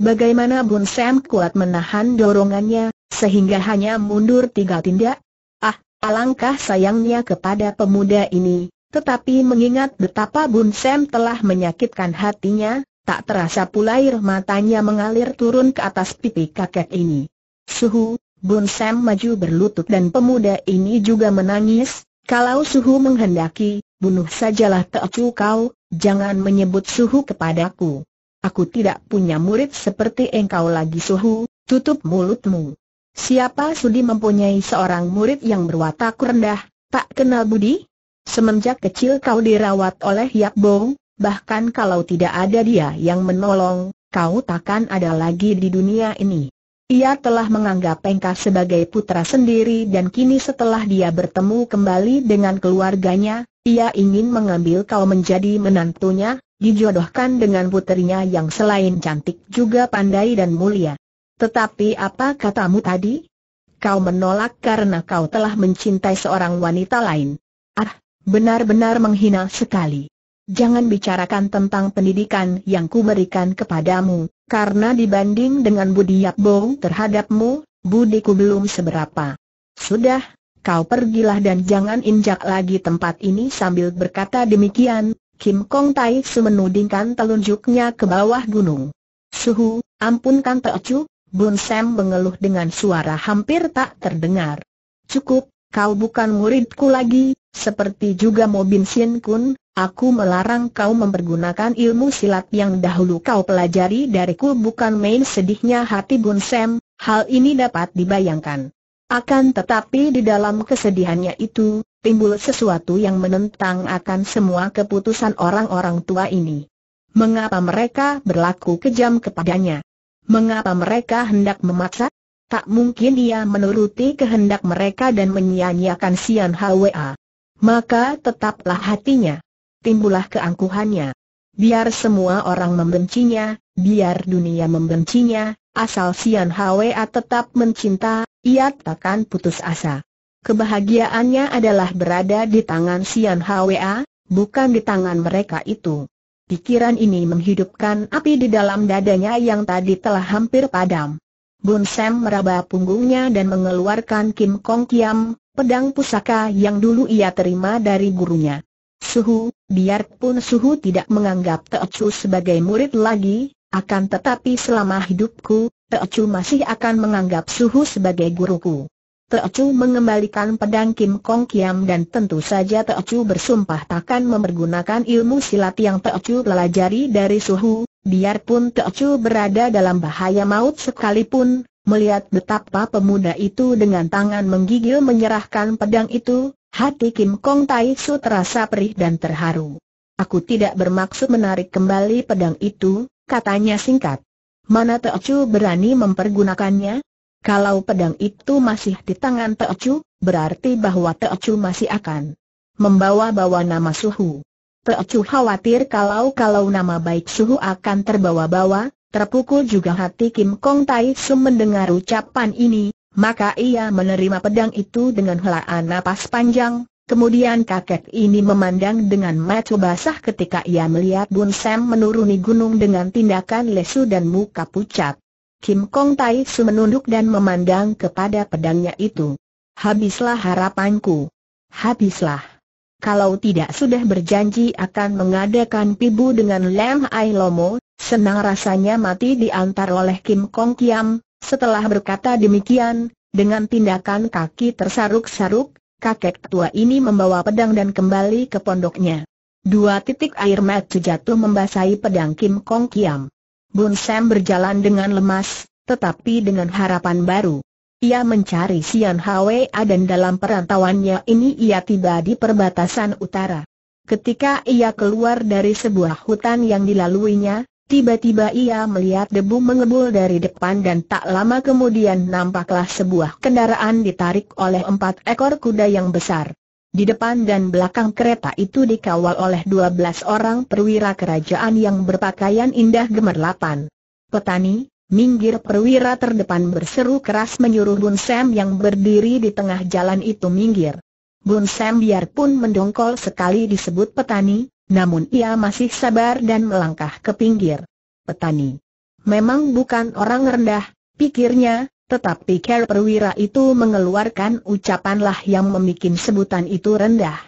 Bagaimana Bun Sam kuat menahan dorongannya, sehingga hanya mundur tiga tindak? Ah, alangkah sayangnya kepada pemuda ini, tetapi mengingat betapa Bun Sam telah menyakitkan hatinya, tak terasa pula air matanya mengalir turun ke atas pipi kakek ini. Suhu, Bun Sam maju berlutut dan pemuda ini juga menangis, kalau Suhu menghendaki, bunuh sajalah Teocu kau, jangan menyebut suhu kepadaku. Aku tidak punya murid seperti engkau lagi suhu, tutup mulutmu. Siapa sudi mempunyai seorang murid yang berwatak rendah, tak kenal budi? Semenjak kecil kau dirawat oleh Yap Bong, bahkan kalau tidak ada dia yang menolong, kau takkan ada lagi di dunia ini. Ia telah menganggap Pengka sebagai putra sendiri dan kini setelah dia bertemu kembali dengan keluarganya, ia ingin mengambil kau menjadi menantunya, dijodohkan dengan putrinya yang selain cantik juga pandai dan mulia. Tetapi apa katamu tadi? Kau menolak karena kau telah mencintai seorang wanita lain. Ah, benar-benar menghina sekali. Jangan bicarakan tentang pendidikan yang kuberikan kepadamu, karena dibanding dengan budi Bo terhadapmu, budiku belum seberapa. Sudah, kau pergilah dan jangan injak lagi tempat ini sambil berkata demikian, Kim Kong Tai Su menudingkan telunjuknya ke bawah gunung. Suhu, ampunkan Teocu, Bun Sam mengeluh dengan suara hampir tak terdengar. Cukup, kau bukan muridku lagi, seperti juga Mo Bin Sien Kun, aku melarang kau mempergunakan ilmu silat yang dahulu kau pelajari dariku bukan main sedihnya hati Bun Sam, hal ini dapat dibayangkan. Akan tetapi di dalam kesedihannya itu, timbul sesuatu yang menentang akan semua keputusan orang-orang tua ini. Mengapa mereka berlaku kejam kepadanya? Mengapa mereka hendak memaksa? Tak mungkin ia menuruti kehendak mereka dan menyia-nyiakan Sian Hwa. Maka tetaplah hatinya. Timbulah keangkuhannya. Biar semua orang membencinya, biar dunia membencinya, asal Sian Hwa tetap mencinta, ia takkan putus asa. Kebahagiaannya adalah berada di tangan Sian Hwa, bukan di tangan mereka itu. Pikiran ini menghidupkan api di dalam dadanya yang tadi telah hampir padam. Bun Sam meraba punggungnya dan mengeluarkan Kim Kong Kiam, pedang pusaka yang dulu ia terima dari gurunya. Suhu, biarpun Suhu tidak menganggap Chu sebagai murid lagi, akan tetapi selama hidupku, Chu masih akan menganggap Suhu sebagai guruku. Chu mengembalikan pedang Kim Kong Kiam dan tentu saja Chu bersumpah takkan mempergunakan ilmu silat yang Chu pelajari dari Suhu, Biarpun Teocu berada dalam bahaya maut sekalipun, melihat betapa pemuda itu dengan tangan menggigil menyerahkan pedang itu, hati Kim Kong Tai Su terasa perih dan terharu. Aku tidak bermaksud menarik kembali pedang itu, katanya singkat. Mana Teocu berani mempergunakannya? Kalau pedang itu masih di tangan Teocu, berarti bahwa Teocu masih akan membawa-bawa nama Suhu. Pecu khawatir kalau-kalau nama baik Suhu akan terbawa-bawa, terpukul juga hati Kim Kong Tai Su mendengar ucapan ini, maka ia menerima pedang itu dengan helaan napas panjang, Kemudian kakek ini memandang dengan mata basah ketika ia melihat Bun Sam menuruni gunung dengan tindakan lesu dan muka pucat. Kim Kong Tai Su menunduk dan memandang kepada pedangnya itu. Habislah harapanku. Habislah kalau tidak sudah berjanji akan mengadakan pibu dengan Lam Ai Lomo, senang rasanya mati diantar oleh Kim Kong Kiam, setelah berkata demikian, dengan tindakan kaki tersaruk-saruk, kakek tua ini membawa pedang dan kembali ke pondoknya. Dua titik air mata jatuh membasahi pedang Kim Kong Kiam. Bun Sam berjalan dengan lemas, tetapi dengan harapan baru. Ia mencari Sian Hwa dan dalam perantauannya ini ia tiba di perbatasan utara. Ketika ia keluar dari sebuah hutan yang dilaluinya, Tiba-tiba ia melihat debu mengebul dari depan dan tak lama kemudian nampaklah sebuah kendaraan ditarik oleh empat ekor kuda yang besar. Di depan dan belakang kereta itu dikawal oleh 12 orang perwira kerajaan yang berpakaian indah gemerlapan. Petani, Minggir perwira terdepan berseru keras menyuruh Bun Sam yang berdiri di tengah jalan itu minggir. Bun Sam biarpun mendongkol sekali disebut petani, namun ia masih sabar dan melangkah ke pinggir. Petani. Memang bukan orang rendah, pikirnya, tetapi care perwira itu mengeluarkan ucapanlah yang memikin sebutan itu rendah.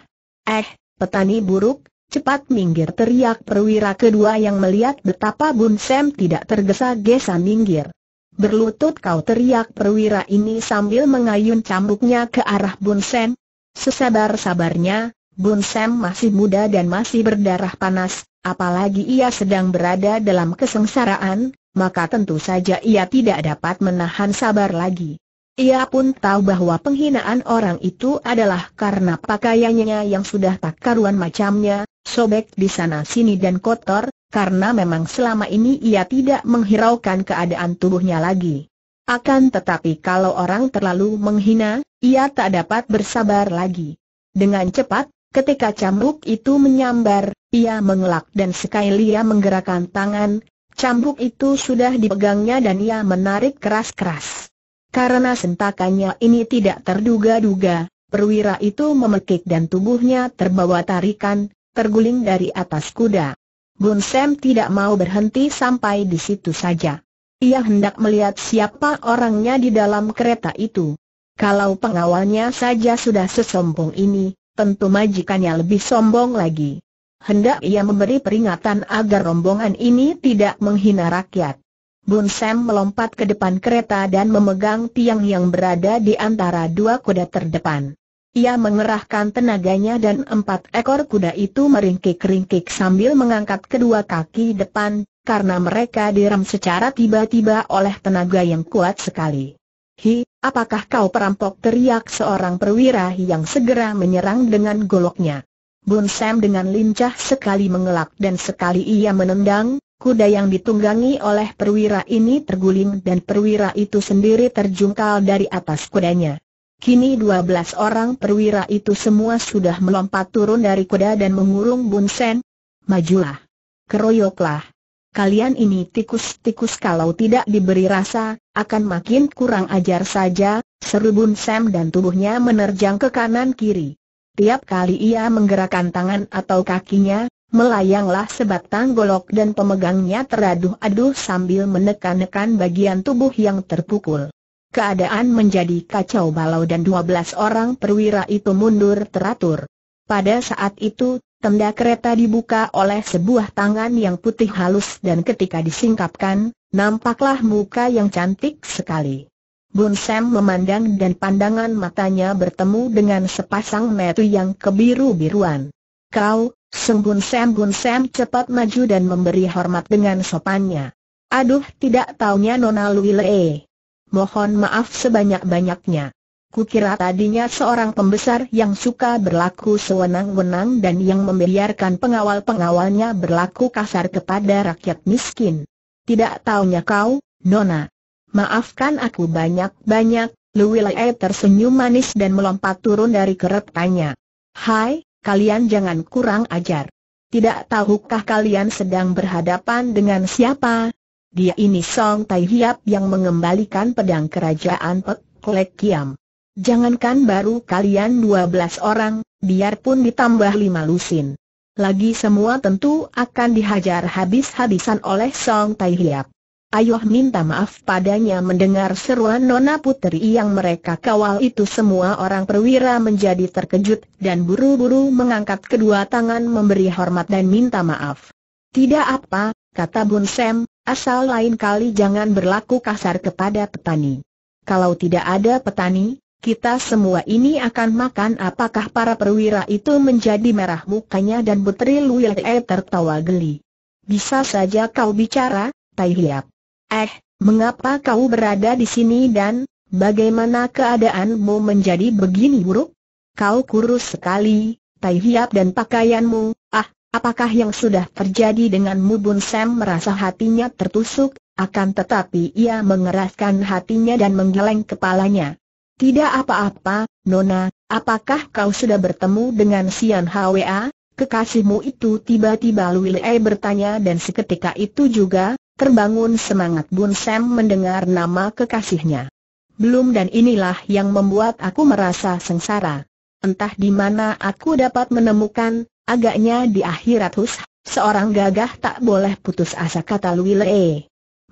Eh, petani buruk, Cepat minggir teriak perwira kedua yang melihat betapa Bun Sam tidak tergesa-gesa minggir. Berlutut kau teriak perwira ini sambil mengayun cambuknya ke arah Bun Sam. Sesabar-sabarnya, Bun Sam masih muda dan masih berdarah panas, apalagi ia sedang berada dalam kesengsaraan, maka tentu saja ia tidak dapat menahan sabar lagi. Ia pun tahu bahwa penghinaan orang itu adalah karena pakaiannya yang sudah tak karuan macamnya, sobek di sana sini dan kotor, karena memang selama ini ia tidak menghiraukan keadaan tubuhnya lagi. Akan tetapi kalau orang terlalu menghina, ia tak dapat bersabar lagi. Dengan cepat, ketika cambuk itu menyambar, ia mengelak dan sekali ia menggerakkan tangan, cambuk itu sudah dipegangnya dan ia menarik keras-keras. Karena sentakannya ini tidak terduga-duga, perwira itu memekik dan tubuhnya terbawa tarikan, terguling dari atas kuda. Bun Sam tidak mau berhenti sampai di situ saja. Ia hendak melihat siapa orangnya di dalam kereta itu. Kalau pengawalnya saja sudah sesombong ini, tentu majikannya lebih sombong lagi. Hendak ia memberi peringatan agar rombongan ini tidak menghina rakyat. Bun Sam melompat ke depan kereta dan memegang tiang yang berada di antara dua kuda terdepan. Ia mengerahkan tenaganya dan empat ekor kuda itu meringkik-ringkik sambil mengangkat kedua kaki depan, karena mereka direm secara tiba-tiba oleh tenaga yang kuat sekali. Hi, apakah kau perampok teriak seorang perwira yang segera menyerang dengan goloknya. Bun Sam dengan lincah sekali mengelak dan sekali ia menendang, Kuda yang ditunggangi oleh perwira ini terguling dan perwira itu sendiri terjungkal dari atas kudanya. Kini 12 orang perwira itu semua sudah melompat turun dari kuda dan mengurung Bunsen. Majulah. Keroyoklah. Kalian ini tikus-tikus kalau tidak diberi rasa, akan makin kurang ajar saja, seru Bun dan tubuhnya menerjang ke kanan kiri. Tiap kali ia menggerakkan tangan atau kakinya, Melayanglah sebatang golok dan pemegangnya teraduh-aduh sambil menekan-nekan bagian tubuh yang terpukul. Keadaan menjadi kacau balau dan 12 orang perwira itu mundur teratur. Pada saat itu, tenda kereta dibuka oleh sebuah tangan yang putih halus dan ketika disingkapkan, nampaklah muka yang cantik sekali. Bun Sam memandang dan pandangan matanya bertemu dengan sepasang metu yang kebiru-biruan. Kau, Sembun Sam Bun Sam cepat maju dan memberi hormat dengan sopannya. Aduh tidak taunya Nona Luile. Mohon maaf sebanyak-banyaknya. Kukira tadinya seorang pembesar yang suka berlaku sewenang-wenang dan yang membiarkan pengawal-pengawalnya berlaku kasar kepada rakyat miskin. Tidak taunya kau, Nona. Maafkan aku banyak-banyak, luwilee tersenyum manis dan melompat turun dari keretanya. Hai, kalian jangan kurang ajar. Tidak tahukah kalian sedang berhadapan dengan siapa? Dia ini Song Tai Hiap yang mengembalikan pedang kerajaan Pek Klek Kiam. Jangankan baru kalian dua belas orang, biarpun ditambah lima lusin. Lagi semua tentu akan dihajar habis-habisan oleh Song Tai Hiap. Ayuh minta maaf padanya mendengar seruan Nona Putri yang mereka kawal itu semua orang perwira menjadi terkejut dan buru-buru mengangkat kedua tangan memberi hormat dan minta maaf. Tidak apa, kata Bun Sam, asal lain kali jangan berlaku kasar kepada petani. Kalau tidak ada petani, kita semua ini akan makan apakah para perwira itu menjadi merah mukanya dan Putri E tertawa geli. Bisa saja kau bicara, Tai Hiap. Eh, mengapa kau berada di sini dan bagaimana keadaanmu menjadi begini buruk? Kau kurus sekali, tai hiap dan pakaianmu, ah, apakah yang sudah terjadi denganmu Bun Sam merasa hatinya tertusuk, akan tetapi ia mengeraskan hatinya dan menggeleng kepalanya. Tidak apa-apa, Nona, apakah kau sudah bertemu dengan Sian Hwa? Kekasihmu itu tiba-tiba Lei bertanya dan seketika itu juga, Terbangun semangat Bun Sam mendengar nama kekasihnya. Belum dan inilah yang membuat aku merasa sengsara. Entah di mana aku dapat menemukan, agaknya di akhirat hus, seorang gagah tak boleh putus asa kata Louis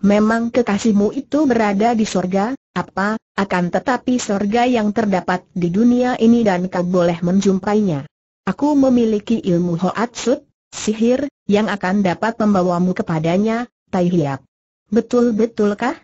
Memang kekasihmu itu berada di sorga, apa, akan tetapi sorga yang terdapat di dunia ini dan kau boleh menjumpainya. Aku memiliki ilmu Hoatsut, sihir, yang akan dapat membawamu kepadanya, Tai Hiap. Betul-betulkah?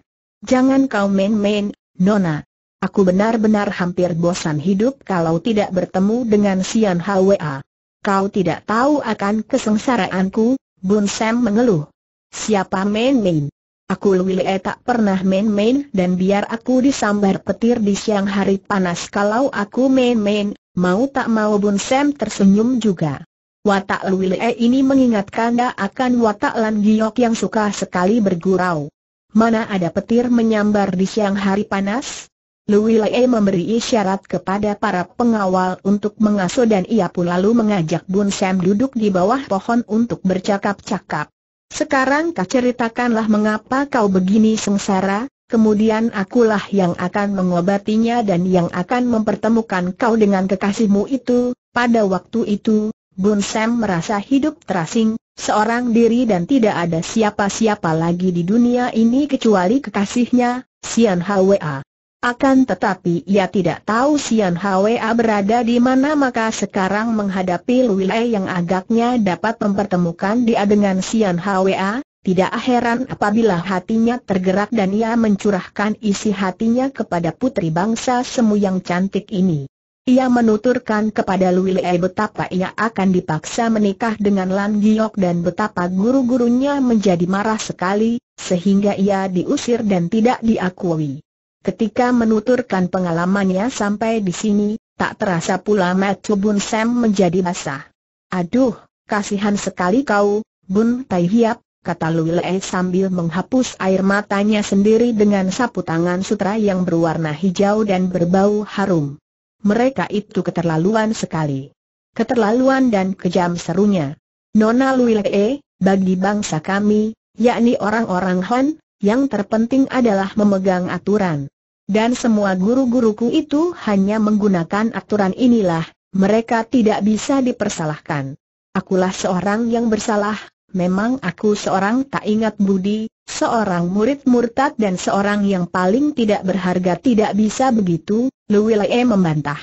Jangan kau main-main, Nona. Aku benar-benar hampir bosan hidup kalau tidak bertemu dengan Sian Hwa. Kau tidak tahu akan kesengsaraanku, Bun Sam mengeluh. Siapa main-main? Aku Luile tak pernah main-main dan biar aku disambar petir di siang hari panas kalau aku main-main, mau tak mau Bun Sam tersenyum juga. Watak Luilee ini mengingatkan dia akan watak Lan Giok yang suka sekali bergurau. Mana ada petir menyambar di siang hari panas? Luilee memberi isyarat kepada para pengawal untuk mengasuh dan ia pun lalu mengajak Bun Sam duduk di bawah pohon untuk bercakap-cakap. Sekarang kau ceritakanlah mengapa kau begini sengsara, kemudian akulah yang akan mengobatinya dan yang akan mempertemukan kau dengan kekasihmu itu. Pada waktu itu, Bun Sam merasa hidup terasing, seorang diri dan tidak ada siapa-siapa lagi di dunia ini kecuali kekasihnya, Sian Hwa. Akan tetapi ia tidak tahu Sian Hwa berada di mana maka sekarang menghadapi Luilai yang agaknya dapat mempertemukan dia dengan Sian Hwa, tidak heran apabila hatinya tergerak dan ia mencurahkan isi hatinya kepada putri bangsa semu yang cantik ini. Ia menuturkan kepada Lee betapa ia akan dipaksa menikah dengan Lan Giok dan betapa guru-gurunya menjadi marah sekali, sehingga ia diusir dan tidak diakui. Ketika menuturkan pengalamannya sampai di sini, tak terasa pula Matthew Bun Sam menjadi basah. Aduh, kasihan sekali kau, Bun Tai Hiap, kata Lee sambil menghapus air matanya sendiri dengan sapu tangan sutra yang berwarna hijau dan berbau harum mereka itu keterlaluan sekali. Keterlaluan dan kejam serunya. Nona Luile, bagi bangsa kami, yakni orang-orang Han, yang terpenting adalah memegang aturan. Dan semua guru-guruku itu hanya menggunakan aturan inilah, mereka tidak bisa dipersalahkan. Akulah seorang yang bersalah, Memang aku seorang tak ingat budi, seorang murid murtad dan seorang yang paling tidak berharga tidak bisa begitu, Luwilae membantah.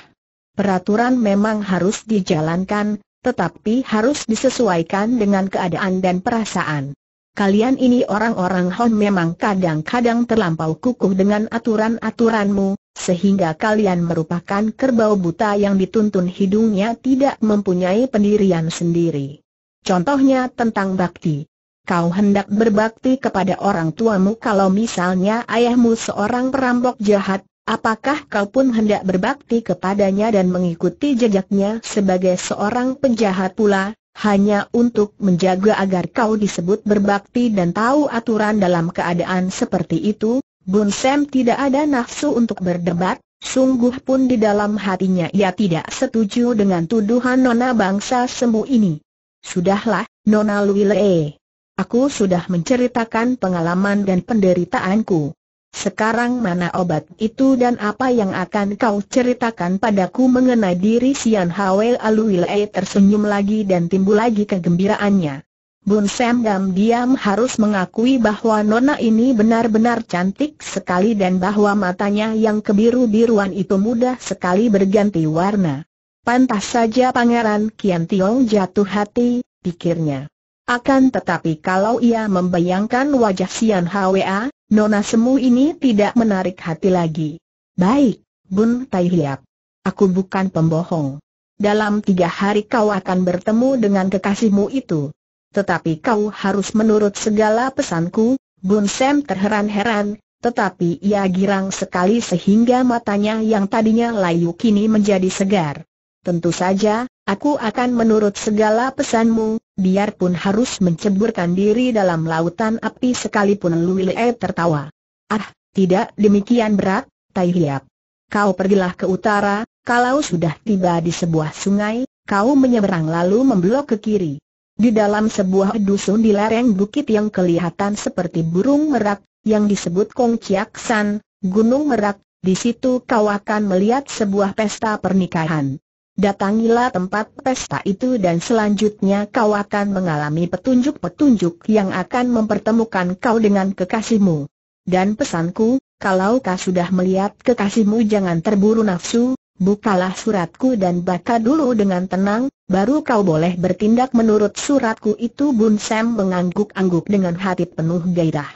Peraturan memang harus dijalankan, tetapi harus disesuaikan dengan keadaan dan perasaan. Kalian ini orang-orang Hon memang kadang-kadang terlampau kukuh dengan aturan-aturanmu, sehingga kalian merupakan kerbau buta yang dituntun hidungnya tidak mempunyai pendirian sendiri. Contohnya tentang bakti. Kau hendak berbakti kepada orang tuamu kalau misalnya ayahmu seorang perampok jahat, apakah kau pun hendak berbakti kepadanya dan mengikuti jejaknya sebagai seorang penjahat pula, hanya untuk menjaga agar kau disebut berbakti dan tahu aturan dalam keadaan seperti itu, Bun Sam tidak ada nafsu untuk berdebat, sungguh pun di dalam hatinya ia tidak setuju dengan tuduhan nona bangsa semu ini. Sudahlah, Nona Luilee. Aku sudah menceritakan pengalaman dan penderitaanku. Sekarang mana obat itu dan apa yang akan kau ceritakan padaku mengenai diri Sian Hwel Aluilee tersenyum lagi dan timbul lagi kegembiraannya. Bun Sam Dam diam harus mengakui bahwa Nona ini benar-benar cantik sekali dan bahwa matanya yang kebiru-biruan itu mudah sekali berganti warna. Pantas saja Pangeran Kian Tiong jatuh hati, pikirnya. Akan tetapi kalau ia membayangkan wajah Sian Hwa, Nona Semu ini tidak menarik hati lagi. Baik, Bun Tai Hiap. Aku bukan pembohong. Dalam tiga hari kau akan bertemu dengan kekasihmu itu. Tetapi kau harus menurut segala pesanku, Bun Sam terheran-heran, tetapi ia girang sekali sehingga matanya yang tadinya layu kini menjadi segar. Tentu saja, aku akan menurut segala pesanmu, biarpun harus menceburkan diri dalam lautan api sekalipun Lui Lee tertawa. Ah, tidak demikian berat, Tai Kau pergilah ke utara, kalau sudah tiba di sebuah sungai, kau menyeberang lalu memblok ke kiri. Di dalam sebuah dusun di lereng bukit yang kelihatan seperti burung merak, yang disebut Kong Chiak San, Gunung Merak, di situ kau akan melihat sebuah pesta pernikahan. Datangilah tempat pesta itu dan selanjutnya kau akan mengalami petunjuk-petunjuk yang akan mempertemukan kau dengan kekasihmu. Dan pesanku, kalau kau sudah melihat kekasihmu jangan terburu nafsu, bukalah suratku dan baca dulu dengan tenang, baru kau boleh bertindak menurut suratku itu Bun Sam mengangguk-angguk dengan hati penuh gairah.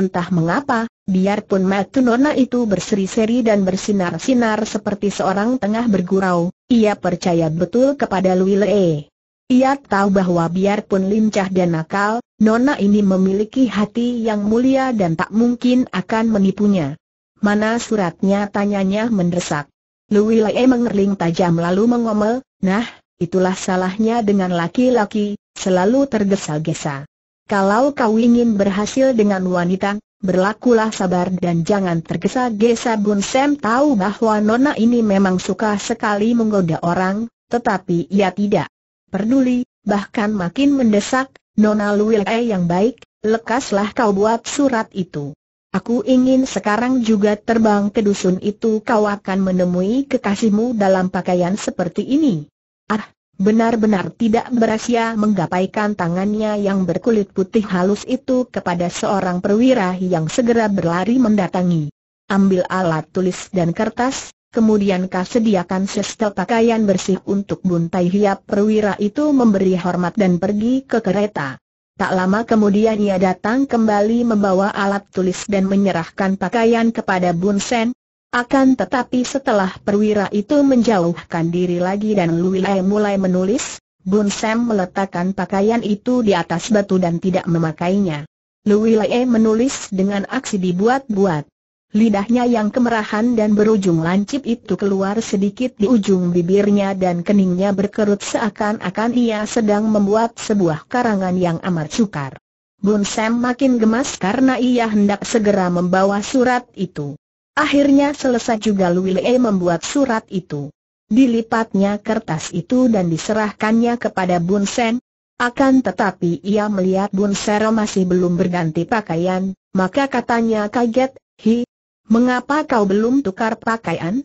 Entah mengapa, Biarpun mata nona itu berseri-seri dan bersinar-sinar seperti seorang tengah bergurau, ia percaya betul kepada Lui Le. Ia tahu bahwa biarpun lincah dan nakal, nona ini memiliki hati yang mulia dan tak mungkin akan menipunya. Mana suratnya tanyanya mendesak. Lui Le mengerling tajam lalu mengomel, nah, itulah salahnya dengan laki-laki, selalu tergesa-gesa. Kalau kau ingin berhasil dengan wanita, berlakulah sabar dan jangan tergesa-gesa Bun Sam tahu bahwa Nona ini memang suka sekali menggoda orang, tetapi ia tidak peduli, bahkan makin mendesak, Nona Luwile eh, yang baik, lekaslah kau buat surat itu. Aku ingin sekarang juga terbang ke dusun itu kau akan menemui kekasihmu dalam pakaian seperti ini. Ah, benar-benar tidak berhasil menggapaikan tangannya yang berkulit putih halus itu kepada seorang perwira yang segera berlari mendatangi. Ambil alat tulis dan kertas, kemudian kau sediakan sestel pakaian bersih untuk buntai hiap perwira itu memberi hormat dan pergi ke kereta. Tak lama kemudian ia datang kembali membawa alat tulis dan menyerahkan pakaian kepada Bun Sen, akan tetapi setelah perwira itu menjauhkan diri lagi dan Luilai mulai menulis, Bun Sam meletakkan pakaian itu di atas batu dan tidak memakainya. Luilai menulis dengan aksi dibuat-buat. Lidahnya yang kemerahan dan berujung lancip itu keluar sedikit di ujung bibirnya dan keningnya berkerut seakan-akan ia sedang membuat sebuah karangan yang amat sukar. Bun Sam makin gemas karena ia hendak segera membawa surat itu. Akhirnya selesai juga Luilie membuat surat itu. Dilipatnya kertas itu dan diserahkannya kepada Bun Sen. Akan tetapi ia melihat Bun Sero masih belum berganti pakaian, maka katanya kaget, Hi, mengapa kau belum tukar pakaian?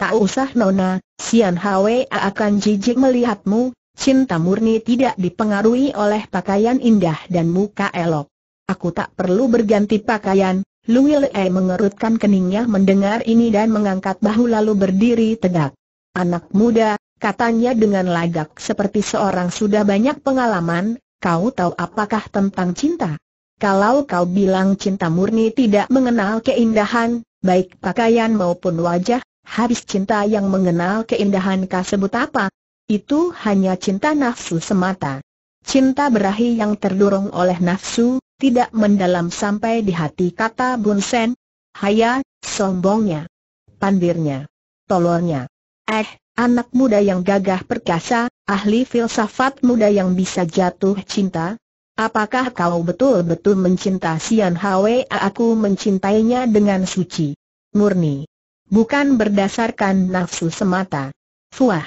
Tak usah Nona, Sian Hwa akan jijik melihatmu, cinta murni tidak dipengaruhi oleh pakaian indah dan muka elok. Aku tak perlu berganti pakaian, Lui E eh, mengerutkan keningnya mendengar ini dan mengangkat bahu lalu berdiri tegak. Anak muda, katanya dengan lagak seperti seorang sudah banyak pengalaman, kau tahu apakah tentang cinta? Kalau kau bilang cinta murni tidak mengenal keindahan, baik pakaian maupun wajah, habis cinta yang mengenal keindahan kau sebut apa? Itu hanya cinta nafsu semata. Cinta berahi yang terdorong oleh nafsu, tidak mendalam sampai di hati kata Bun Sen. Haya, sombongnya. Pandirnya. Tololnya. Eh, anak muda yang gagah perkasa, ahli filsafat muda yang bisa jatuh cinta, Apakah kau betul-betul mencinta Sian Hwa? Aku mencintainya dengan suci, murni, bukan berdasarkan nafsu semata. Fuah,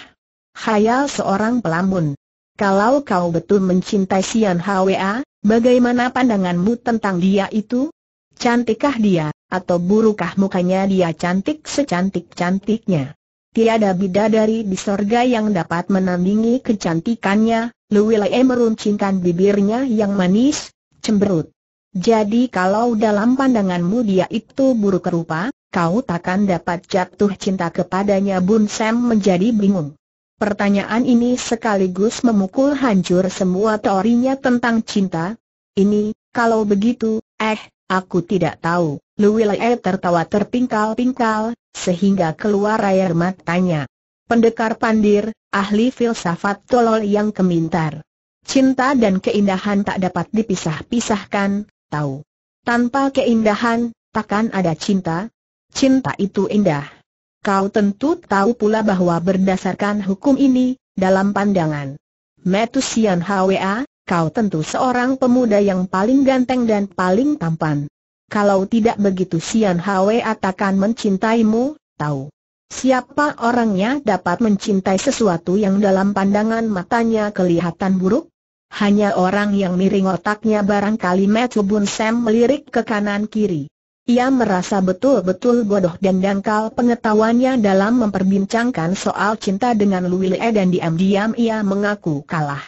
khayal seorang pelamun. Kalau kau betul mencintai Sian Hwa, Bagaimana pandanganmu tentang dia itu? Cantikkah dia, atau burukkah mukanya dia cantik secantik-cantiknya? Tiada bidadari di sorga yang dapat menandingi kecantikannya, Luwilae e meruncingkan bibirnya yang manis, cemberut. Jadi kalau dalam pandanganmu dia itu buruk rupa, kau takkan dapat jatuh cinta kepadanya Bun Sam menjadi bingung. Pertanyaan ini sekaligus memukul hancur semua teorinya tentang cinta. Ini, kalau begitu, eh, aku tidak tahu. Luwilae tertawa terpingkal-pingkal, sehingga keluar air matanya. Pendekar pandir, ahli filsafat tolol yang kemintar. Cinta dan keindahan tak dapat dipisah-pisahkan, tahu. Tanpa keindahan, takkan ada cinta. Cinta itu indah. Kau tentu tahu pula bahwa berdasarkan hukum ini, dalam pandangan Metusian HWA, kau tentu seorang pemuda yang paling ganteng dan paling tampan. Kalau tidak begitu Sian HWA takkan mencintaimu, tahu. Siapa orangnya dapat mencintai sesuatu yang dalam pandangan matanya kelihatan buruk? Hanya orang yang miring otaknya barangkali Metu Bun Sam melirik ke kanan kiri. Ia merasa betul-betul bodoh dan dangkal pengetahuannya dalam memperbincangkan soal cinta dengan Luile dan diam-diam ia mengaku kalah.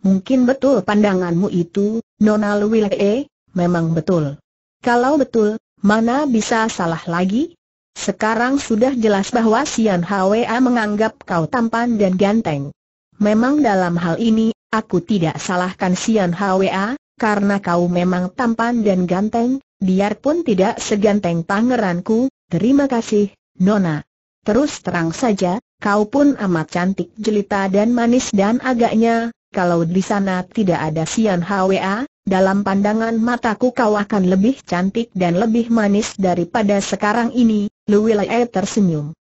Mungkin betul pandanganmu itu, Nona Luile, memang betul. Kalau betul, mana bisa salah lagi? Sekarang sudah jelas bahwa Sian Hwa menganggap kau tampan dan ganteng. Memang dalam hal ini, aku tidak salahkan Sian Hwa, karena kau memang tampan dan ganteng, biarpun tidak seganteng pangeranku, terima kasih, Nona. Terus terang saja, kau pun amat cantik jelita dan manis dan agaknya, kalau di sana tidak ada Sian Hwa, dalam pandangan mataku kau akan lebih cantik dan lebih manis daripada sekarang ini, Luwilae tersenyum.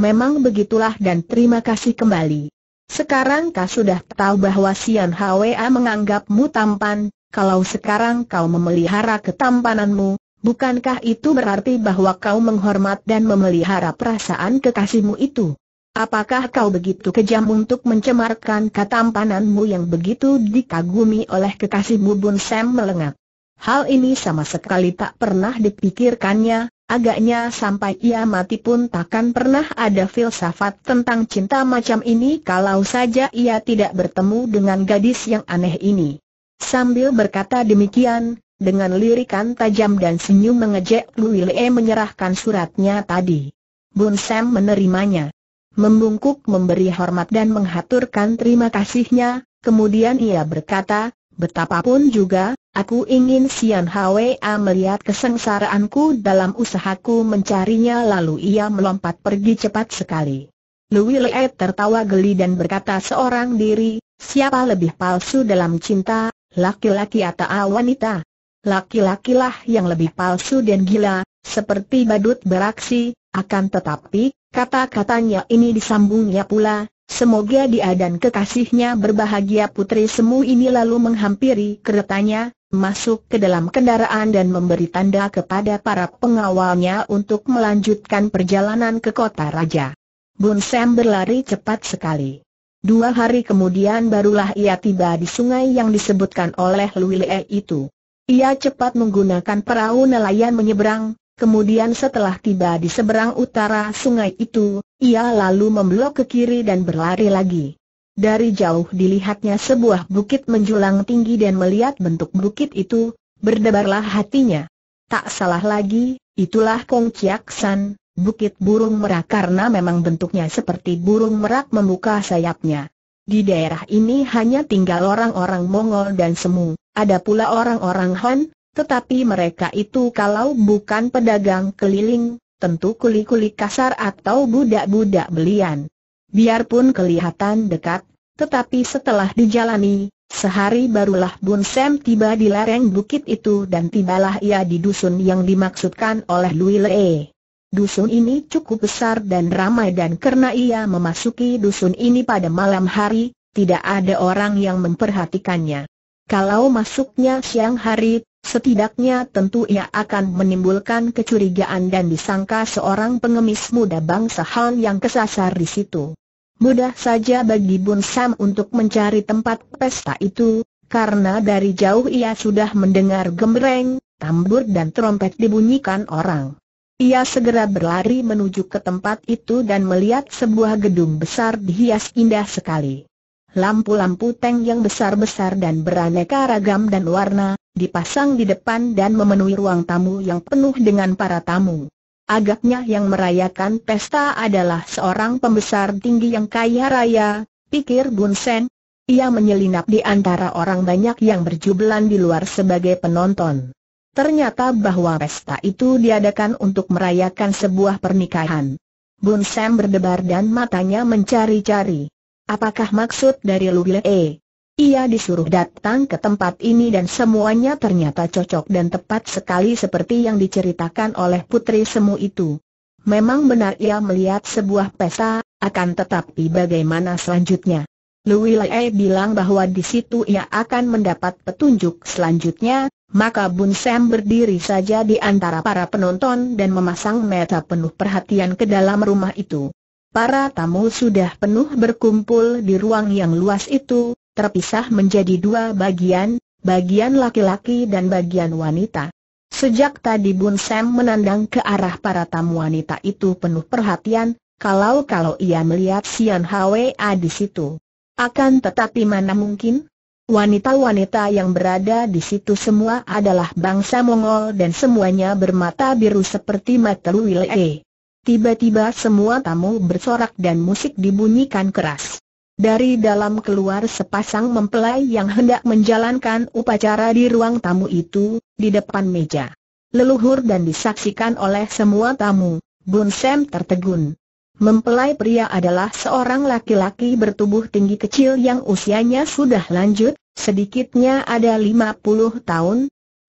Memang begitulah dan terima kasih kembali. Sekarang kau sudah tahu bahwa Sian Hwa menganggapmu tampan, kalau sekarang kau memelihara ketampananmu, bukankah itu berarti bahwa kau menghormat dan memelihara perasaan kekasihmu itu? Apakah kau begitu kejam untuk mencemarkan ketampananmu yang begitu dikagumi oleh kekasihmu Bun Sam melengak? Hal ini sama sekali tak pernah dipikirkannya, agaknya sampai ia mati pun takkan pernah ada filsafat tentang cinta macam ini kalau saja ia tidak bertemu dengan gadis yang aneh ini. Sambil berkata demikian, dengan lirikan tajam dan senyum mengejek Lu Lee menyerahkan suratnya tadi. Bun Sam menerimanya. Membungkuk memberi hormat dan menghaturkan terima kasihnya, kemudian ia berkata, Betapapun juga, aku ingin Sian Hwa melihat kesengsaraanku dalam usahaku mencarinya lalu ia melompat pergi cepat sekali. Lu Lee tertawa geli dan berkata seorang diri, siapa lebih palsu dalam cinta, laki-laki atau wanita. Laki-lakilah yang lebih palsu dan gila, seperti badut beraksi, akan tetapi, kata-katanya ini disambungnya pula, semoga dia dan kekasihnya berbahagia putri semu ini lalu menghampiri keretanya, masuk ke dalam kendaraan dan memberi tanda kepada para pengawalnya untuk melanjutkan perjalanan ke kota raja. Bun Sam berlari cepat sekali. Dua hari kemudian barulah ia tiba di sungai yang disebutkan oleh Luile itu. Ia cepat menggunakan perahu nelayan menyeberang, kemudian setelah tiba di seberang utara sungai itu, ia lalu membelok ke kiri dan berlari lagi. Dari jauh dilihatnya sebuah bukit menjulang tinggi dan melihat bentuk bukit itu, berdebarlah hatinya. Tak salah lagi, itulah Kong Chiak San, Bukit burung merak karena memang bentuknya seperti burung merak membuka sayapnya. Di daerah ini hanya tinggal orang-orang Mongol dan Semu, ada pula orang-orang Han, tetapi mereka itu kalau bukan pedagang keliling, tentu kuli-kuli kasar atau budak-budak belian. Biarpun kelihatan dekat, tetapi setelah dijalani, Sehari barulah Bun Sam tiba di lereng bukit itu dan tibalah ia di dusun yang dimaksudkan oleh Lui Lee. Dusun ini cukup besar dan ramai dan karena ia memasuki dusun ini pada malam hari, tidak ada orang yang memperhatikannya. Kalau masuknya siang hari, setidaknya tentu ia akan menimbulkan kecurigaan dan disangka seorang pengemis muda bangsa Han yang kesasar di situ. Mudah saja bagi Bun Sam untuk mencari tempat pesta itu, karena dari jauh ia sudah mendengar gembreng, tambur dan trompet dibunyikan orang. Ia segera berlari menuju ke tempat itu dan melihat sebuah gedung besar dihias indah sekali. Lampu-lampu tank yang besar-besar dan beraneka ragam dan warna, dipasang di depan dan memenuhi ruang tamu yang penuh dengan para tamu. Agaknya yang merayakan pesta adalah seorang pembesar tinggi yang kaya raya, pikir Bun Sen. Ia menyelinap di antara orang banyak yang berjubelan di luar sebagai penonton. Ternyata bahwa pesta itu diadakan untuk merayakan sebuah pernikahan. Bun Sam berdebar dan matanya mencari-cari. Apakah maksud dari Lu Le? Eh. Ia disuruh datang ke tempat ini dan semuanya ternyata cocok dan tepat sekali seperti yang diceritakan oleh putri semu itu. Memang benar ia melihat sebuah pesta, akan tetapi bagaimana selanjutnya? Louis Le bilang bahwa di situ ia akan mendapat petunjuk selanjutnya, maka Bun Sam berdiri saja di antara para penonton dan memasang mata penuh perhatian ke dalam rumah itu. Para tamu sudah penuh berkumpul di ruang yang luas itu, terpisah menjadi dua bagian, bagian laki-laki dan bagian wanita. Sejak tadi Bun Sam menandang ke arah para tamu wanita itu penuh perhatian, kalau-kalau ia melihat Sian Hwa di situ. Akan tetapi mana mungkin? Wanita-wanita yang berada di situ semua adalah bangsa Mongol dan semuanya bermata biru seperti mata Luilee. Tiba-tiba semua tamu bersorak dan musik dibunyikan keras. Dari dalam keluar sepasang mempelai yang hendak menjalankan upacara di ruang tamu itu, di depan meja. Leluhur dan disaksikan oleh semua tamu, Bun Sam tertegun. Mempelai pria adalah seorang laki-laki bertubuh tinggi kecil yang usianya sudah lanjut, sedikitnya ada 50 tahun.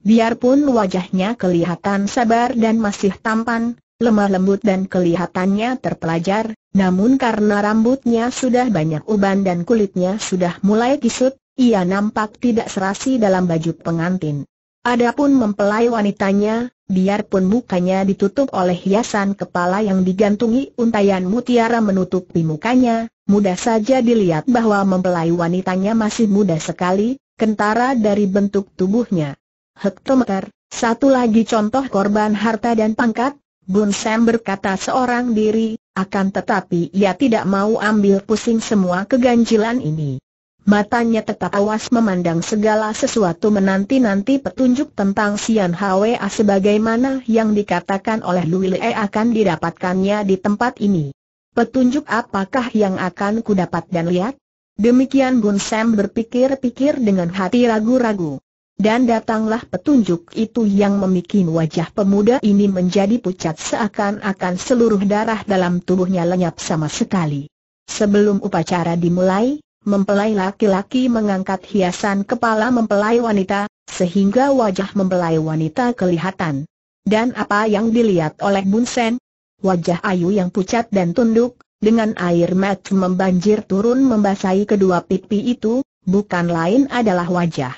Biarpun wajahnya kelihatan sabar dan masih tampan, lemah lembut dan kelihatannya terpelajar, namun karena rambutnya sudah banyak uban dan kulitnya sudah mulai kisut, ia nampak tidak serasi dalam baju pengantin. Adapun mempelai wanitanya, biarpun mukanya ditutup oleh hiasan kepala yang digantungi untayan mutiara menutupi mukanya, mudah saja dilihat bahwa mempelai wanitanya masih muda sekali, kentara dari bentuk tubuhnya. Hektometer, satu lagi contoh korban harta dan pangkat, Bun Sam berkata seorang diri, akan tetapi ia tidak mau ambil pusing semua keganjilan ini. Matanya tetap awas memandang segala sesuatu menanti-nanti petunjuk tentang Sian Hwa sebagaimana yang dikatakan oleh Lui Lee akan didapatkannya di tempat ini. Petunjuk apakah yang akan ku dapat dan lihat? Demikian Gun Sam berpikir-pikir dengan hati ragu-ragu. Dan datanglah petunjuk itu yang memikin wajah pemuda ini menjadi pucat seakan-akan seluruh darah dalam tubuhnya lenyap sama sekali. Sebelum upacara dimulai, mempelai laki-laki mengangkat hiasan kepala mempelai wanita, sehingga wajah mempelai wanita kelihatan. Dan apa yang dilihat oleh Bun Sen? Wajah Ayu yang pucat dan tunduk, dengan air mata membanjir turun membasahi kedua pipi itu, bukan lain adalah wajah.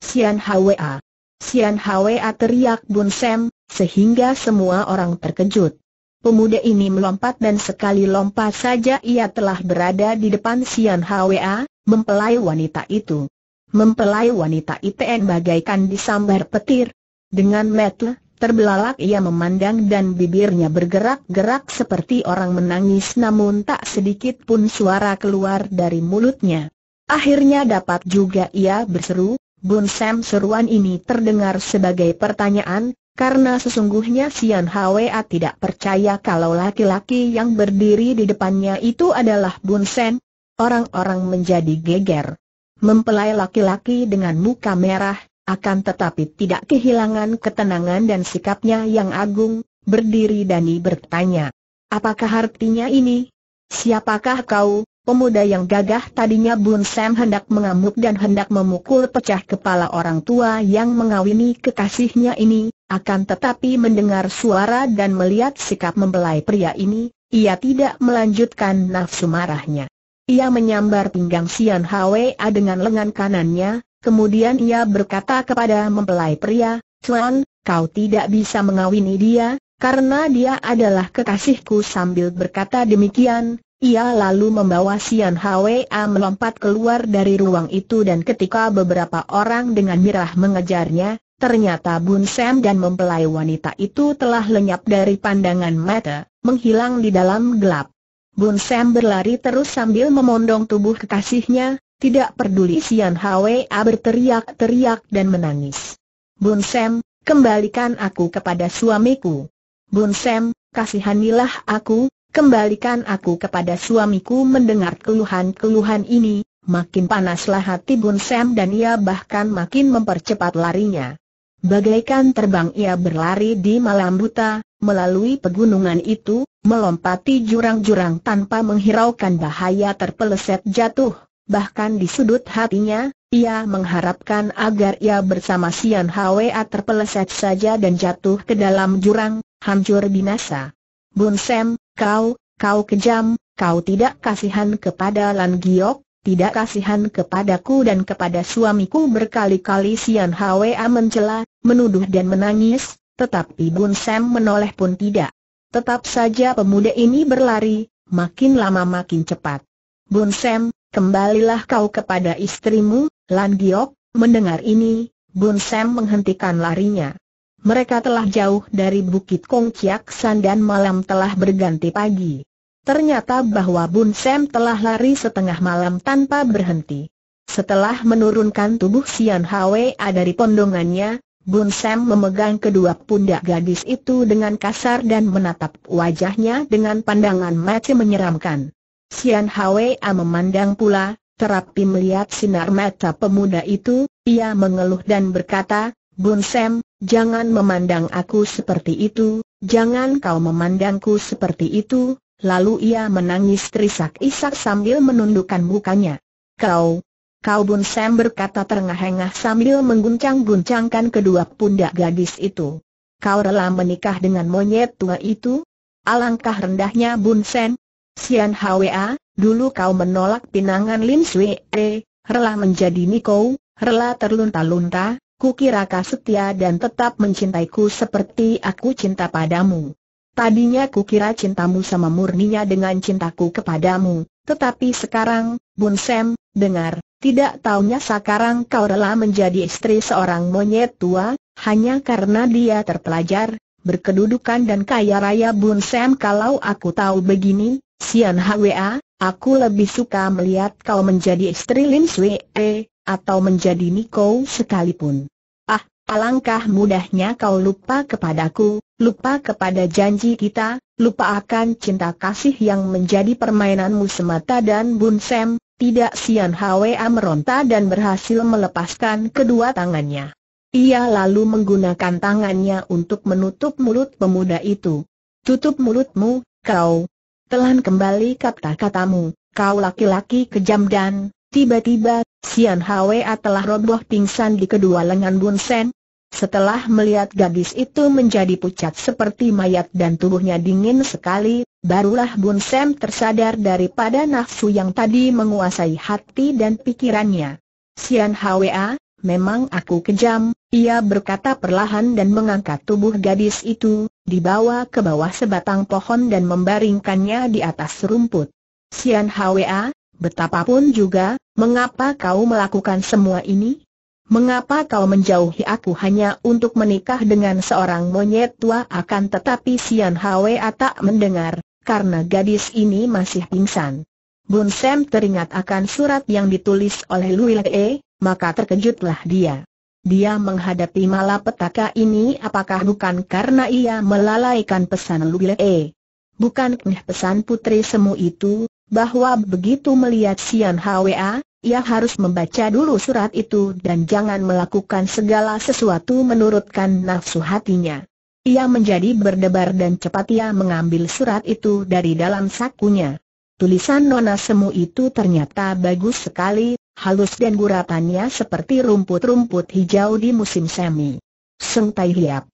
Sian Hwa. Sian Hwa teriak Bun Sen, sehingga semua orang terkejut. Pemuda ini melompat dan sekali lompat saja ia telah berada di depan Sian Hwa, mempelai wanita itu. Mempelai wanita ITN bagaikan disambar petir. Dengan metle, terbelalak ia memandang dan bibirnya bergerak-gerak seperti orang menangis namun tak sedikit pun suara keluar dari mulutnya. Akhirnya dapat juga ia berseru, Bun Sam seruan ini terdengar sebagai pertanyaan, karena sesungguhnya Sian Hwa tidak percaya kalau laki-laki yang berdiri di depannya itu adalah Bun Sen. Orang-orang menjadi geger. Mempelai laki-laki dengan muka merah, akan tetapi tidak kehilangan ketenangan dan sikapnya yang agung, berdiri dan bertanya. Apakah artinya ini? Siapakah kau? Pemuda yang gagah tadinya Bun Sen hendak mengamuk dan hendak memukul pecah kepala orang tua yang mengawini kekasihnya ini, akan tetapi mendengar suara dan melihat sikap membelai pria ini, ia tidak melanjutkan nafsu marahnya. Ia menyambar pinggang Sian Hwa dengan lengan kanannya, kemudian ia berkata kepada mempelai pria, Tuan, kau tidak bisa mengawini dia, karena dia adalah kekasihku sambil berkata demikian, ia lalu membawa Sian Hwa melompat keluar dari ruang itu dan ketika beberapa orang dengan mirah mengejarnya, Ternyata Bun Sam dan mempelai wanita itu telah lenyap dari pandangan mata, menghilang di dalam gelap. Bun Sam berlari terus sambil memondong tubuh kekasihnya, tidak peduli Sian Hwa berteriak-teriak dan menangis. Bun Sam, kembalikan aku kepada suamiku. Bun Sam, kasihanilah aku, kembalikan aku kepada suamiku mendengar keluhan-keluhan ini, makin panaslah hati Bun Sam dan ia bahkan makin mempercepat larinya. Bagaikan terbang ia berlari di malam buta, melalui pegunungan itu, melompati jurang-jurang tanpa menghiraukan bahaya terpeleset jatuh. Bahkan di sudut hatinya, ia mengharapkan agar ia bersama Sian Hwa terpeleset saja dan jatuh ke dalam jurang, hancur binasa. Bun Sam, kau, kau kejam, kau tidak kasihan kepada Lan Giok, tidak kasihan kepadaku dan kepada suamiku berkali-kali Sian Hwa mencela, menuduh dan menangis, tetapi Bun Sam menoleh pun tidak. Tetap saja pemuda ini berlari, makin lama makin cepat. Bun Sam, kembalilah kau kepada istrimu, Lan Giok, mendengar ini, Bun Sam menghentikan larinya. Mereka telah jauh dari Bukit Kong Chiak San dan malam telah berganti pagi. Ternyata bahwa Bun Sam telah lari setengah malam tanpa berhenti. Setelah menurunkan tubuh Sian Hwa dari pondongannya, Bun Sam memegang kedua pundak gadis itu dengan kasar dan menatap wajahnya dengan pandangan mati menyeramkan. Sian Hwa memandang pula, terapi melihat sinar mata pemuda itu, ia mengeluh dan berkata, Bun Sam, jangan memandang aku seperti itu, jangan kau memandangku seperti itu, lalu ia menangis terisak-isak sambil menundukkan mukanya. Kau, Kau Bun Sam berkata terengah-engah sambil mengguncang-guncangkan kedua pundak gadis itu. Kau rela menikah dengan monyet tua itu? Alangkah rendahnya Bun Sen. Sian Hwa, dulu kau menolak pinangan Lim Sui E, rela menjadi Niko, rela terlunta-lunta, kukira kau setia dan tetap mencintaiku seperti aku cinta padamu. Tadinya kukira cintamu sama murninya dengan cintaku kepadamu, tetapi sekarang, Bun Sam, dengar, tidak taunya sekarang kau rela menjadi istri seorang monyet tua, hanya karena dia terpelajar, berkedudukan dan kaya raya Bun Sam kalau aku tahu begini, Sian Hwa, aku lebih suka melihat kau menjadi istri Lin Sui E, atau menjadi Niko sekalipun. Ah, alangkah mudahnya kau lupa kepadaku, lupa kepada janji kita, lupa akan cinta kasih yang menjadi permainanmu semata dan Bun Sam, tidak Sian Hwa meronta dan berhasil melepaskan kedua tangannya. Ia lalu menggunakan tangannya untuk menutup mulut pemuda itu. Tutup mulutmu, kau. Telan kembali kata-katamu, kau laki-laki kejam dan, tiba-tiba, Sian Hwa telah roboh pingsan di kedua lengan Bun Sen, setelah melihat gadis itu menjadi pucat seperti mayat dan tubuhnya dingin sekali, Barulah Bun Sam tersadar daripada nafsu yang tadi menguasai hati dan pikirannya. Sian Hwa, memang aku kejam, ia berkata perlahan dan mengangkat tubuh gadis itu, dibawa ke bawah sebatang pohon dan membaringkannya di atas rumput. Sian Hwa, betapapun juga, mengapa kau melakukan semua ini? Mengapa kau menjauhi aku hanya untuk menikah dengan seorang monyet tua akan tetapi Sian Hwa tak mendengar, karena gadis ini masih pingsan. Bun Sam teringat akan surat yang ditulis oleh Louis E, maka terkejutlah dia. Dia menghadapi malapetaka ini apakah bukan karena ia melalaikan pesan Louis E. Bukan pesan putri semu itu, bahwa begitu melihat Sian Hwa, ia harus membaca dulu surat itu dan jangan melakukan segala sesuatu menurutkan nafsu hatinya. Ia menjadi berdebar dan cepat ia mengambil surat itu dari dalam sakunya. Tulisan Nona Semu itu ternyata bagus sekali, halus dan guratannya seperti rumput-rumput hijau di musim semi. Seng Tai Hiap.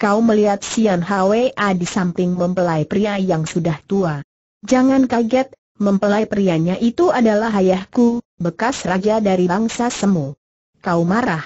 Kau melihat Sian Hwa di samping mempelai pria yang sudah tua. Jangan kaget, mempelai prianya itu adalah ayahku, bekas raja dari bangsa Semu. Kau marah.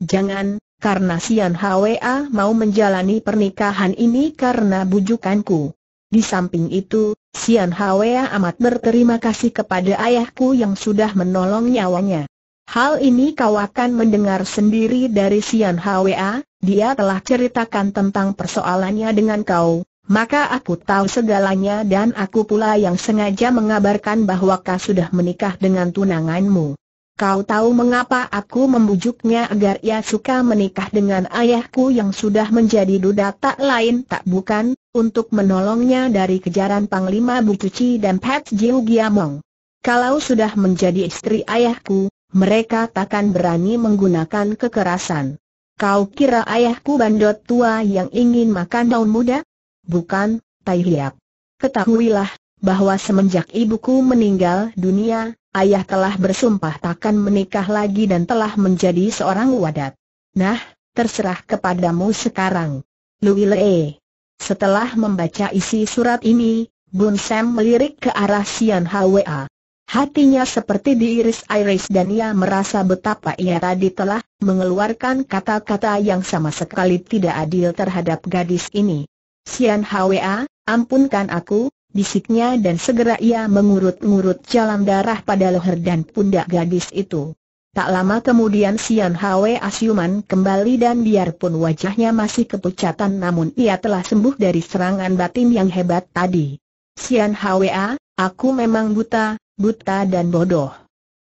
Jangan, karena Sian Hwa mau menjalani pernikahan ini karena bujukanku. Di samping itu, Sian Hwa amat berterima kasih kepada ayahku yang sudah menolong nyawanya. Hal ini kau akan mendengar sendiri dari Sian Hwa, dia telah ceritakan tentang persoalannya dengan kau, maka aku tahu segalanya dan aku pula yang sengaja mengabarkan bahwa kau sudah menikah dengan tunanganmu. Kau tahu mengapa aku membujuknya agar ia suka menikah dengan ayahku yang sudah menjadi duda tak lain tak bukan, untuk menolongnya dari kejaran Panglima Bucuci dan Pat Jiu Giamong. Kalau sudah menjadi istri ayahku, mereka takkan berani menggunakan kekerasan. Kau kira ayahku bandot tua yang ingin makan daun muda? Bukan, Tai Hiap. Ketahuilah, bahwa semenjak ibuku meninggal dunia, ayah telah bersumpah takkan menikah lagi dan telah menjadi seorang wadat. Nah, terserah kepadamu sekarang. Louis Le. Setelah membaca isi surat ini, Bun Sam melirik ke arah Sian Hwa. Hatinya seperti diiris-iris dan ia merasa betapa ia tadi telah mengeluarkan kata-kata yang sama sekali tidak adil terhadap gadis ini. Sian Hwa, ampunkan aku, bisiknya dan segera ia mengurut-ngurut jalan darah pada leher dan pundak gadis itu. Tak lama kemudian Sian Hwe Asyuman kembali dan biarpun wajahnya masih kepucatan namun ia telah sembuh dari serangan batin yang hebat tadi. Sian A, aku memang buta, buta dan bodoh.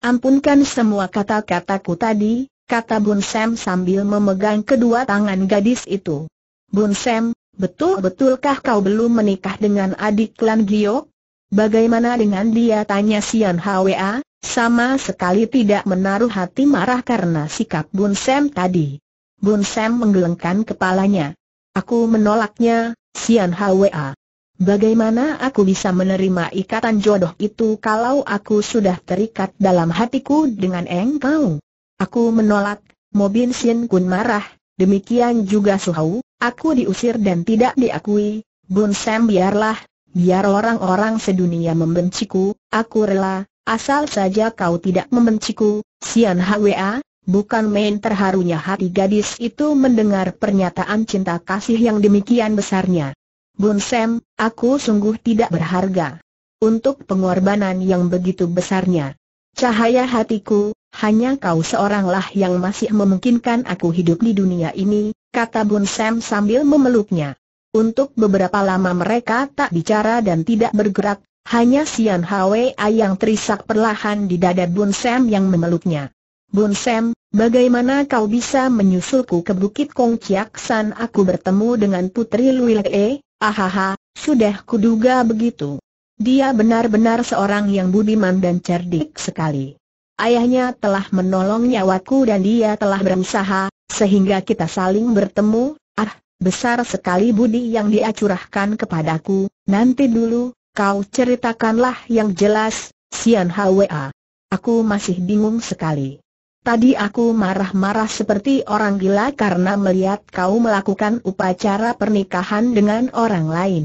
Ampunkan semua kata-kataku tadi, kata Bun Sam sambil memegang kedua tangan gadis itu. Bun Sam, Betul-betulkah kau belum menikah dengan adik Lan Gio? Bagaimana dengan dia tanya Sian Hwa, sama sekali tidak menaruh hati marah karena sikap Bun Sam tadi. Bun Sam menggelengkan kepalanya. Aku menolaknya, Sian Hwa. Bagaimana aku bisa menerima ikatan jodoh itu kalau aku sudah terikat dalam hatiku dengan engkau? Aku menolak, Mobin Sin Kun marah, Demikian juga Suhau, aku diusir dan tidak diakui, Bun Sam biarlah, biar orang-orang sedunia membenciku, aku rela, asal saja kau tidak membenciku, Sian Hwa, Bukan main terharunya hati gadis itu mendengar pernyataan cinta kasih yang demikian besarnya. Bun Sam, aku sungguh tidak berharga. Untuk pengorbanan yang begitu besarnya. Cahaya hatiku, hanya kau seoranglah yang masih memungkinkan aku hidup di dunia ini, kata Bun Sam sambil memeluknya. Untuk beberapa lama mereka tak bicara dan tidak bergerak, hanya Sian Hwa yang terisak perlahan di dada Bun Sam yang memeluknya. Bun Sam, bagaimana kau bisa menyusulku ke Bukit Kong Chiak San aku bertemu dengan Putri Le? ahaha, sudah kuduga begitu. Dia benar-benar seorang yang budiman dan cerdik sekali. Ayahnya telah menolong nyawaku dan dia telah berusaha, sehingga kita saling bertemu, ah, besar sekali budi yang dia curahkan kepadaku, nanti dulu, kau ceritakanlah yang jelas, Sian Hwa. Aku masih bingung sekali. Tadi aku marah-marah seperti orang gila karena melihat kau melakukan upacara pernikahan dengan orang lain.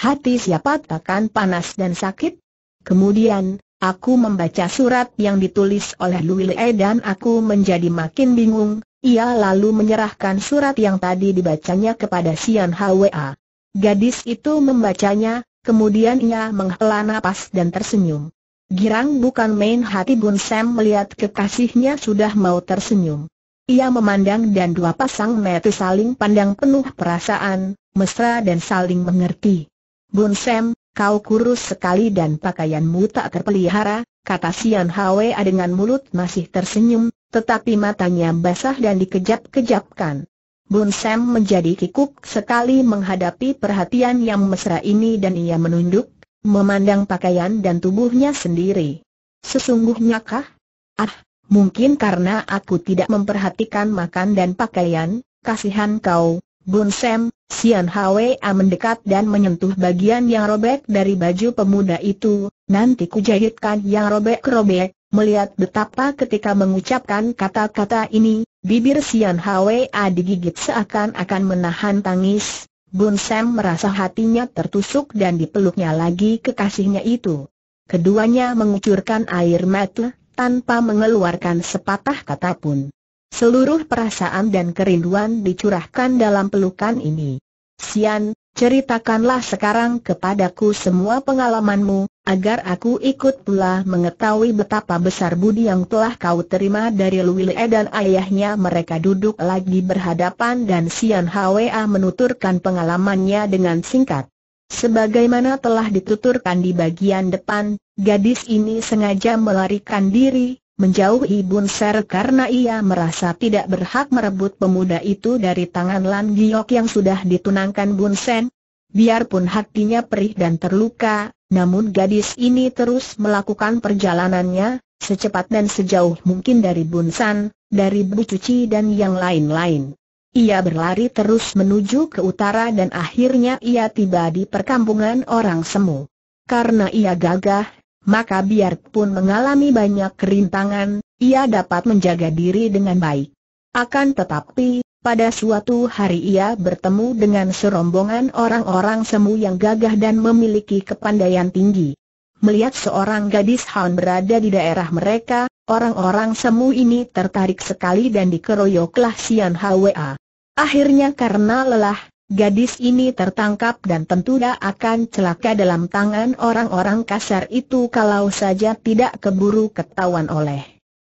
Hati siapa takkan panas dan sakit? Kemudian, Aku membaca surat yang ditulis oleh Louis dan aku menjadi makin bingung, ia lalu menyerahkan surat yang tadi dibacanya kepada Sian Hwa. Gadis itu membacanya, kemudian ia menghela nafas dan tersenyum. Girang bukan main hati Bun Sam melihat kekasihnya sudah mau tersenyum. Ia memandang dan dua pasang mata saling pandang penuh perasaan, mesra dan saling mengerti. Bun Sam, Kau kurus sekali dan pakaianmu tak terpelihara, kata Sian Hwa dengan mulut masih tersenyum, tetapi matanya basah dan dikejap-kejapkan. Bun Sam menjadi kikuk sekali menghadapi perhatian yang mesra ini dan ia menunduk, memandang pakaian dan tubuhnya sendiri. Sesungguhnya kah? Ah, mungkin karena aku tidak memperhatikan makan dan pakaian, kasihan kau, Bun Sam, Sian Hwa mendekat dan menyentuh bagian yang robek dari baju pemuda itu, nanti kujahitkan yang robek-robek, melihat betapa ketika mengucapkan kata-kata ini, bibir Sian Hwa digigit seakan-akan menahan tangis, Bun Sam merasa hatinya tertusuk dan dipeluknya lagi kekasihnya itu. Keduanya mengucurkan air mata, tanpa mengeluarkan sepatah kata pun. Seluruh perasaan dan kerinduan dicurahkan dalam pelukan ini. Sian, ceritakanlah sekarang kepadaku semua pengalamanmu, agar aku ikut pula mengetahui betapa besar budi yang telah kau terima dari Luile dan ayahnya mereka duduk lagi berhadapan dan Sian Hwa menuturkan pengalamannya dengan singkat. Sebagaimana telah dituturkan di bagian depan, gadis ini sengaja melarikan diri, menjauhi Bun Ser karena ia merasa tidak berhak merebut pemuda itu dari tangan Lan Giok yang sudah ditunangkan Bun Sen. Biarpun hatinya perih dan terluka, namun gadis ini terus melakukan perjalanannya, secepat dan sejauh mungkin dari Bun San, dari Bu Cuci dan yang lain-lain. Ia berlari terus menuju ke utara dan akhirnya ia tiba di perkampungan orang semu. Karena ia gagah, maka biarpun mengalami banyak kerintangan, ia dapat menjaga diri dengan baik. Akan tetapi, pada suatu hari ia bertemu dengan serombongan orang-orang semu yang gagah dan memiliki kepandaian tinggi. Melihat seorang gadis Han berada di daerah mereka, orang-orang semu ini tertarik sekali dan dikeroyoklah Sian Hwa. Akhirnya karena lelah, Gadis ini tertangkap dan tentu dia akan celaka dalam tangan orang-orang kasar itu kalau saja tidak keburu ketahuan oleh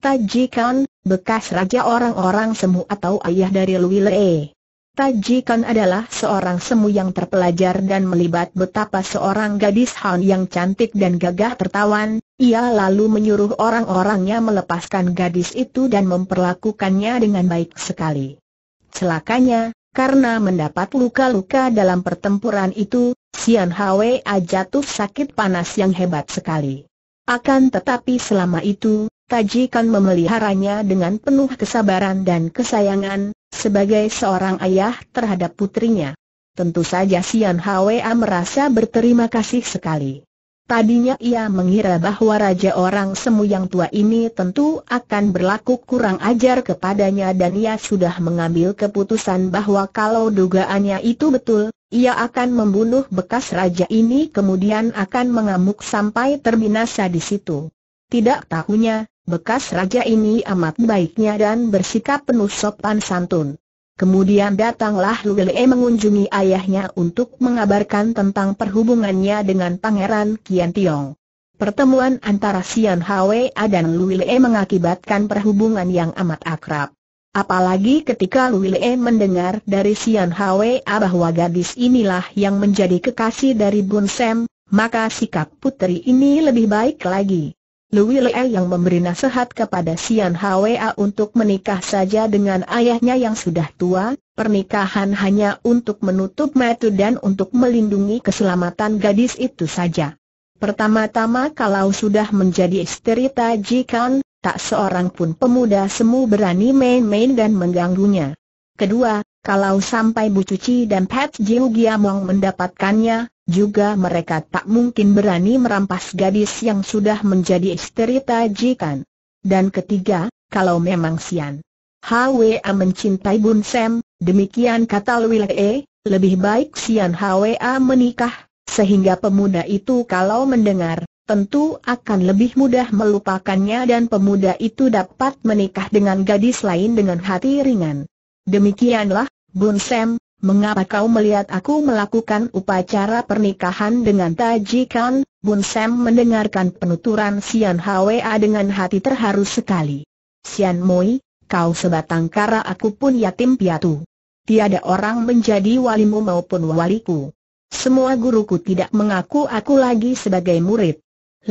Tajikan, bekas raja orang-orang semu atau ayah dari Lui Lee. Tajikan adalah seorang semu yang terpelajar dan melibat betapa seorang gadis Han yang cantik dan gagah tertawan, ia lalu menyuruh orang-orangnya melepaskan gadis itu dan memperlakukannya dengan baik sekali. Celakanya, karena mendapat luka-luka dalam pertempuran itu, Sian Hwa jatuh sakit panas yang hebat sekali. Akan tetapi selama itu, Taji kan memeliharanya dengan penuh kesabaran dan kesayangan, sebagai seorang ayah terhadap putrinya. Tentu saja Sian Hwa merasa berterima kasih sekali. Tadinya ia mengira bahwa Raja Orang Semu yang tua ini tentu akan berlaku kurang ajar kepadanya dan ia sudah mengambil keputusan bahwa kalau dugaannya itu betul, ia akan membunuh bekas raja ini kemudian akan mengamuk sampai terbinasa di situ. Tidak tahunya, bekas raja ini amat baiknya dan bersikap penuh sopan santun. Kemudian datanglah Luelie mengunjungi ayahnya untuk mengabarkan tentang perhubungannya dengan Pangeran Kian Tiong. Pertemuan antara Sian Hwe dan Luilee mengakibatkan perhubungan yang amat akrab. Apalagi ketika Luilee mendengar dari Sian Hwe bahwa gadis inilah yang menjadi kekasih dari Bun Sem, maka sikap putri ini lebih baik lagi. Louis Le yang memberi nasihat kepada Sian Hwa untuk menikah saja dengan ayahnya yang sudah tua, pernikahan hanya untuk menutup metu dan untuk melindungi keselamatan gadis itu saja. Pertama-tama kalau sudah menjadi istri Tajikan, tak seorang pun pemuda semu berani main-main dan mengganggunya. Kedua, kalau sampai Bu Cuci dan Pat Jiu Giamong mendapatkannya, juga mereka tak mungkin berani merampas gadis yang sudah menjadi istri Tajikan. Dan ketiga, kalau memang Sian Hwa mencintai Bun Sam, demikian kata Louis E, lebih baik Sian Hwa menikah, sehingga pemuda itu kalau mendengar, tentu akan lebih mudah melupakannya dan pemuda itu dapat menikah dengan gadis lain dengan hati ringan. Demikianlah, Bun Sam, mengapa kau melihat aku melakukan upacara pernikahan dengan Tajikan? Bun Sam mendengarkan penuturan Sian Hwa dengan hati terharu sekali. Sian Moi, kau sebatang kara aku pun yatim piatu. Tiada orang menjadi walimu maupun waliku. Semua guruku tidak mengaku aku lagi sebagai murid.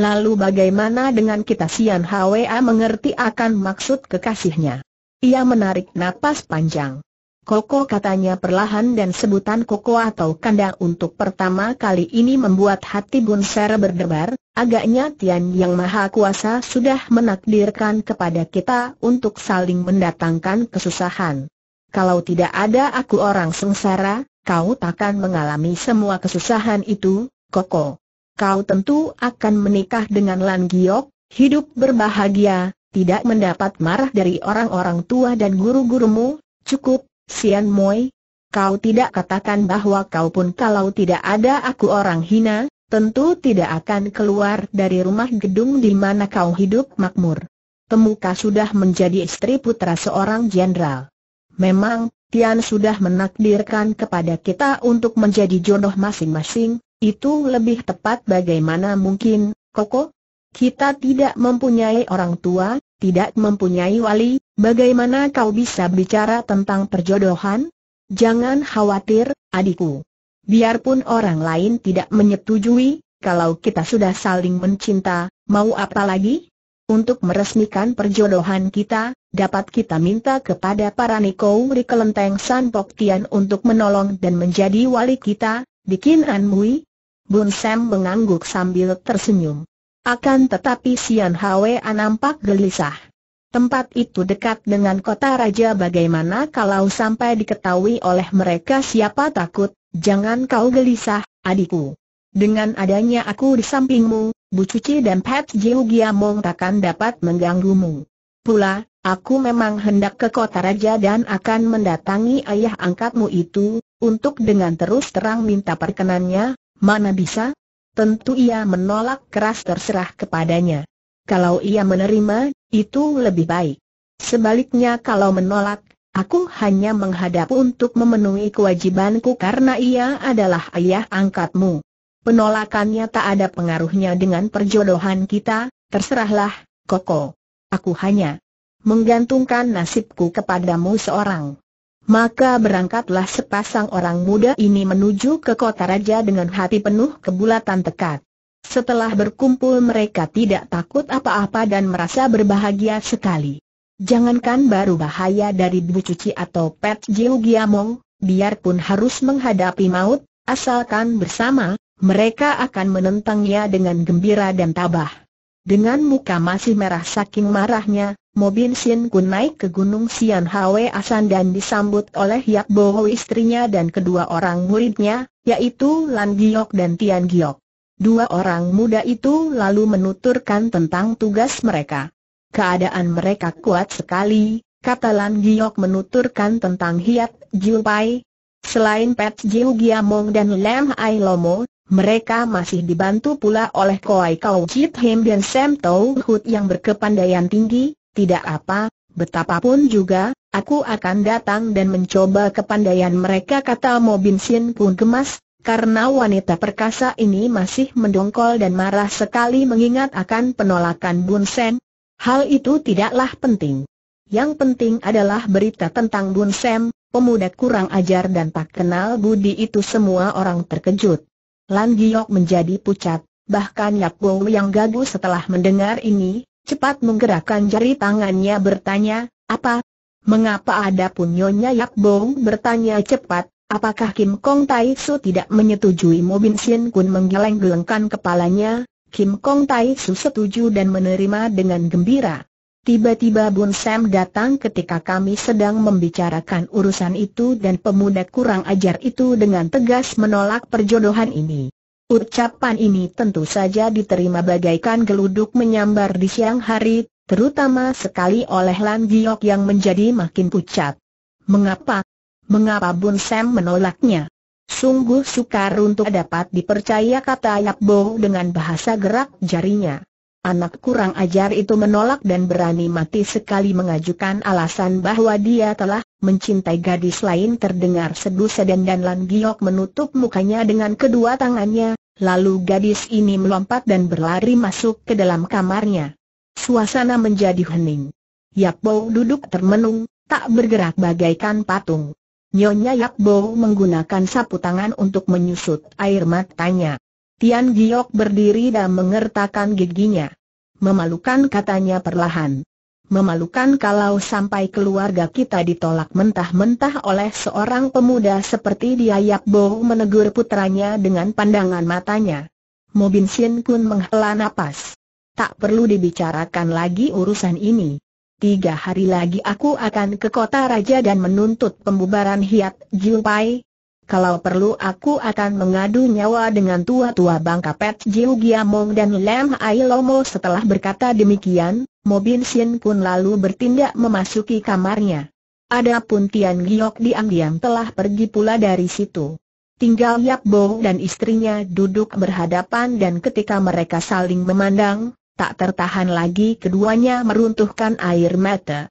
Lalu bagaimana dengan kita Sian Hwa mengerti akan maksud kekasihnya? Ia menarik napas panjang. Koko katanya perlahan dan sebutan koko atau kandang untuk pertama kali ini membuat hati Bun Sera berdebar, agaknya Tian Yang Maha Kuasa sudah menakdirkan kepada kita untuk saling mendatangkan kesusahan. Kalau tidak ada aku orang sengsara, kau takkan mengalami semua kesusahan itu, koko. Kau tentu akan menikah dengan Lan Giok, hidup berbahagia, tidak mendapat marah dari orang-orang tua dan guru-gurumu, cukup, Sian Moi. Kau tidak katakan bahwa kau pun kalau tidak ada aku orang hina, tentu tidak akan keluar dari rumah gedung di mana kau hidup makmur. Temuka sudah menjadi istri putra seorang jenderal. Memang, Tian sudah menakdirkan kepada kita untuk menjadi jodoh masing-masing, itu lebih tepat bagaimana mungkin, Koko? Kita tidak mempunyai orang tua, tidak mempunyai wali, bagaimana kau bisa bicara tentang perjodohan? Jangan khawatir, adikku. Biarpun orang lain tidak menyetujui, kalau kita sudah saling mencinta, mau apa lagi? Untuk meresmikan perjodohan kita, dapat kita minta kepada para Niko di kelenteng San Pok Tian untuk menolong dan menjadi wali kita, bikin Anmui. Bun Sam mengangguk sambil tersenyum. Akan tetapi Sian Hwa nampak gelisah. Tempat itu dekat dengan kota raja bagaimana kalau sampai diketahui oleh mereka siapa takut, jangan kau gelisah, adikku. Dengan adanya aku di sampingmu, Bu Cuci dan Pat Jiu Giamong takkan dapat mengganggumu. Pula, aku memang hendak ke kota raja dan akan mendatangi ayah angkatmu itu, untuk dengan terus terang minta perkenannya, mana bisa, tentu ia menolak keras terserah kepadanya. Kalau ia menerima, itu lebih baik. Sebaliknya kalau menolak, aku hanya menghadap untuk memenuhi kewajibanku karena ia adalah ayah angkatmu. Penolakannya tak ada pengaruhnya dengan perjodohan kita, terserahlah, Koko. Aku hanya menggantungkan nasibku kepadamu seorang maka berangkatlah sepasang orang muda ini menuju ke kota raja dengan hati penuh kebulatan tekad. Setelah berkumpul mereka tidak takut apa-apa dan merasa berbahagia sekali. Jangankan baru bahaya dari Bu Cuci atau Pet Jiu Giamong, biarpun harus menghadapi maut, asalkan bersama, mereka akan menentangnya dengan gembira dan tabah. Dengan muka masih merah saking marahnya, Mobinsin Sin Kun naik ke Gunung Sian Hwe Asan dan disambut oleh Bo Boho istrinya dan kedua orang muridnya, yaitu Lan Giok dan Tian Giok. Dua orang muda itu lalu menuturkan tentang tugas mereka. Keadaan mereka kuat sekali, kata Lan Giok menuturkan tentang Hiap Jiu Pai. Selain Pet Jiu Giamong dan Lam Ai Lomo, mereka masih dibantu pula oleh Koai Kau Jit Him dan Sam Tau Hut yang berkepandaian tinggi, tidak apa, betapapun juga, aku akan datang dan mencoba kepandaian mereka kata Mo Bin Sin pun gemas, karena wanita perkasa ini masih mendongkol dan marah sekali mengingat akan penolakan Bun Sen. Hal itu tidaklah penting. Yang penting adalah berita tentang Bun Sen, pemuda kurang ajar dan tak kenal budi itu semua orang terkejut. Lan Giok menjadi pucat, bahkan Yap yang gagu setelah mendengar ini, cepat menggerakkan jari tangannya bertanya, apa? Mengapa ada pun Nyonya Yap Bo bertanya cepat, apakah Kim Kong Tai Su tidak menyetujui Mo Bin Sien Kun menggeleng-gelengkan kepalanya? Kim Kong Tai Su setuju dan menerima dengan gembira. Tiba-tiba Bun Sam datang ketika kami sedang membicarakan urusan itu dan pemuda kurang ajar itu dengan tegas menolak perjodohan ini. Ucapan ini tentu saja diterima bagaikan geluduk menyambar di siang hari, terutama sekali oleh Lan Giok yang menjadi makin pucat. Mengapa? Mengapa Bun Sam menolaknya? Sungguh sukar untuk dapat dipercaya kata Yap Bo dengan bahasa gerak jarinya. Anak kurang ajar itu menolak dan berani mati sekali mengajukan alasan bahwa dia telah mencintai gadis lain terdengar sedu sedan dan Lan Giok menutup mukanya dengan kedua tangannya, lalu gadis ini melompat dan berlari masuk ke dalam kamarnya. Suasana menjadi hening. Bo duduk termenung, tak bergerak bagaikan patung. Nyonya Bo menggunakan sapu tangan untuk menyusut air matanya. Tian Giok berdiri dan mengertakkan giginya. Memalukan katanya perlahan. Memalukan kalau sampai keluarga kita ditolak mentah-mentah oleh seorang pemuda seperti dia Yap Bo menegur putranya dengan pandangan matanya. Mobin Sin pun menghela napas. Tak perlu dibicarakan lagi urusan ini. Tiga hari lagi aku akan ke kota raja dan menuntut pembubaran Hiat Pai. Kalau perlu aku akan mengadu nyawa dengan tua-tua bangka Pet Jiu Giamong dan Lem Ai Lomo setelah berkata demikian, Mobinsin pun Kun lalu bertindak memasuki kamarnya. Adapun Tian Giok diam-diam telah pergi pula dari situ. Tinggal Yap Bo dan istrinya duduk berhadapan dan ketika mereka saling memandang, tak tertahan lagi keduanya meruntuhkan air mata.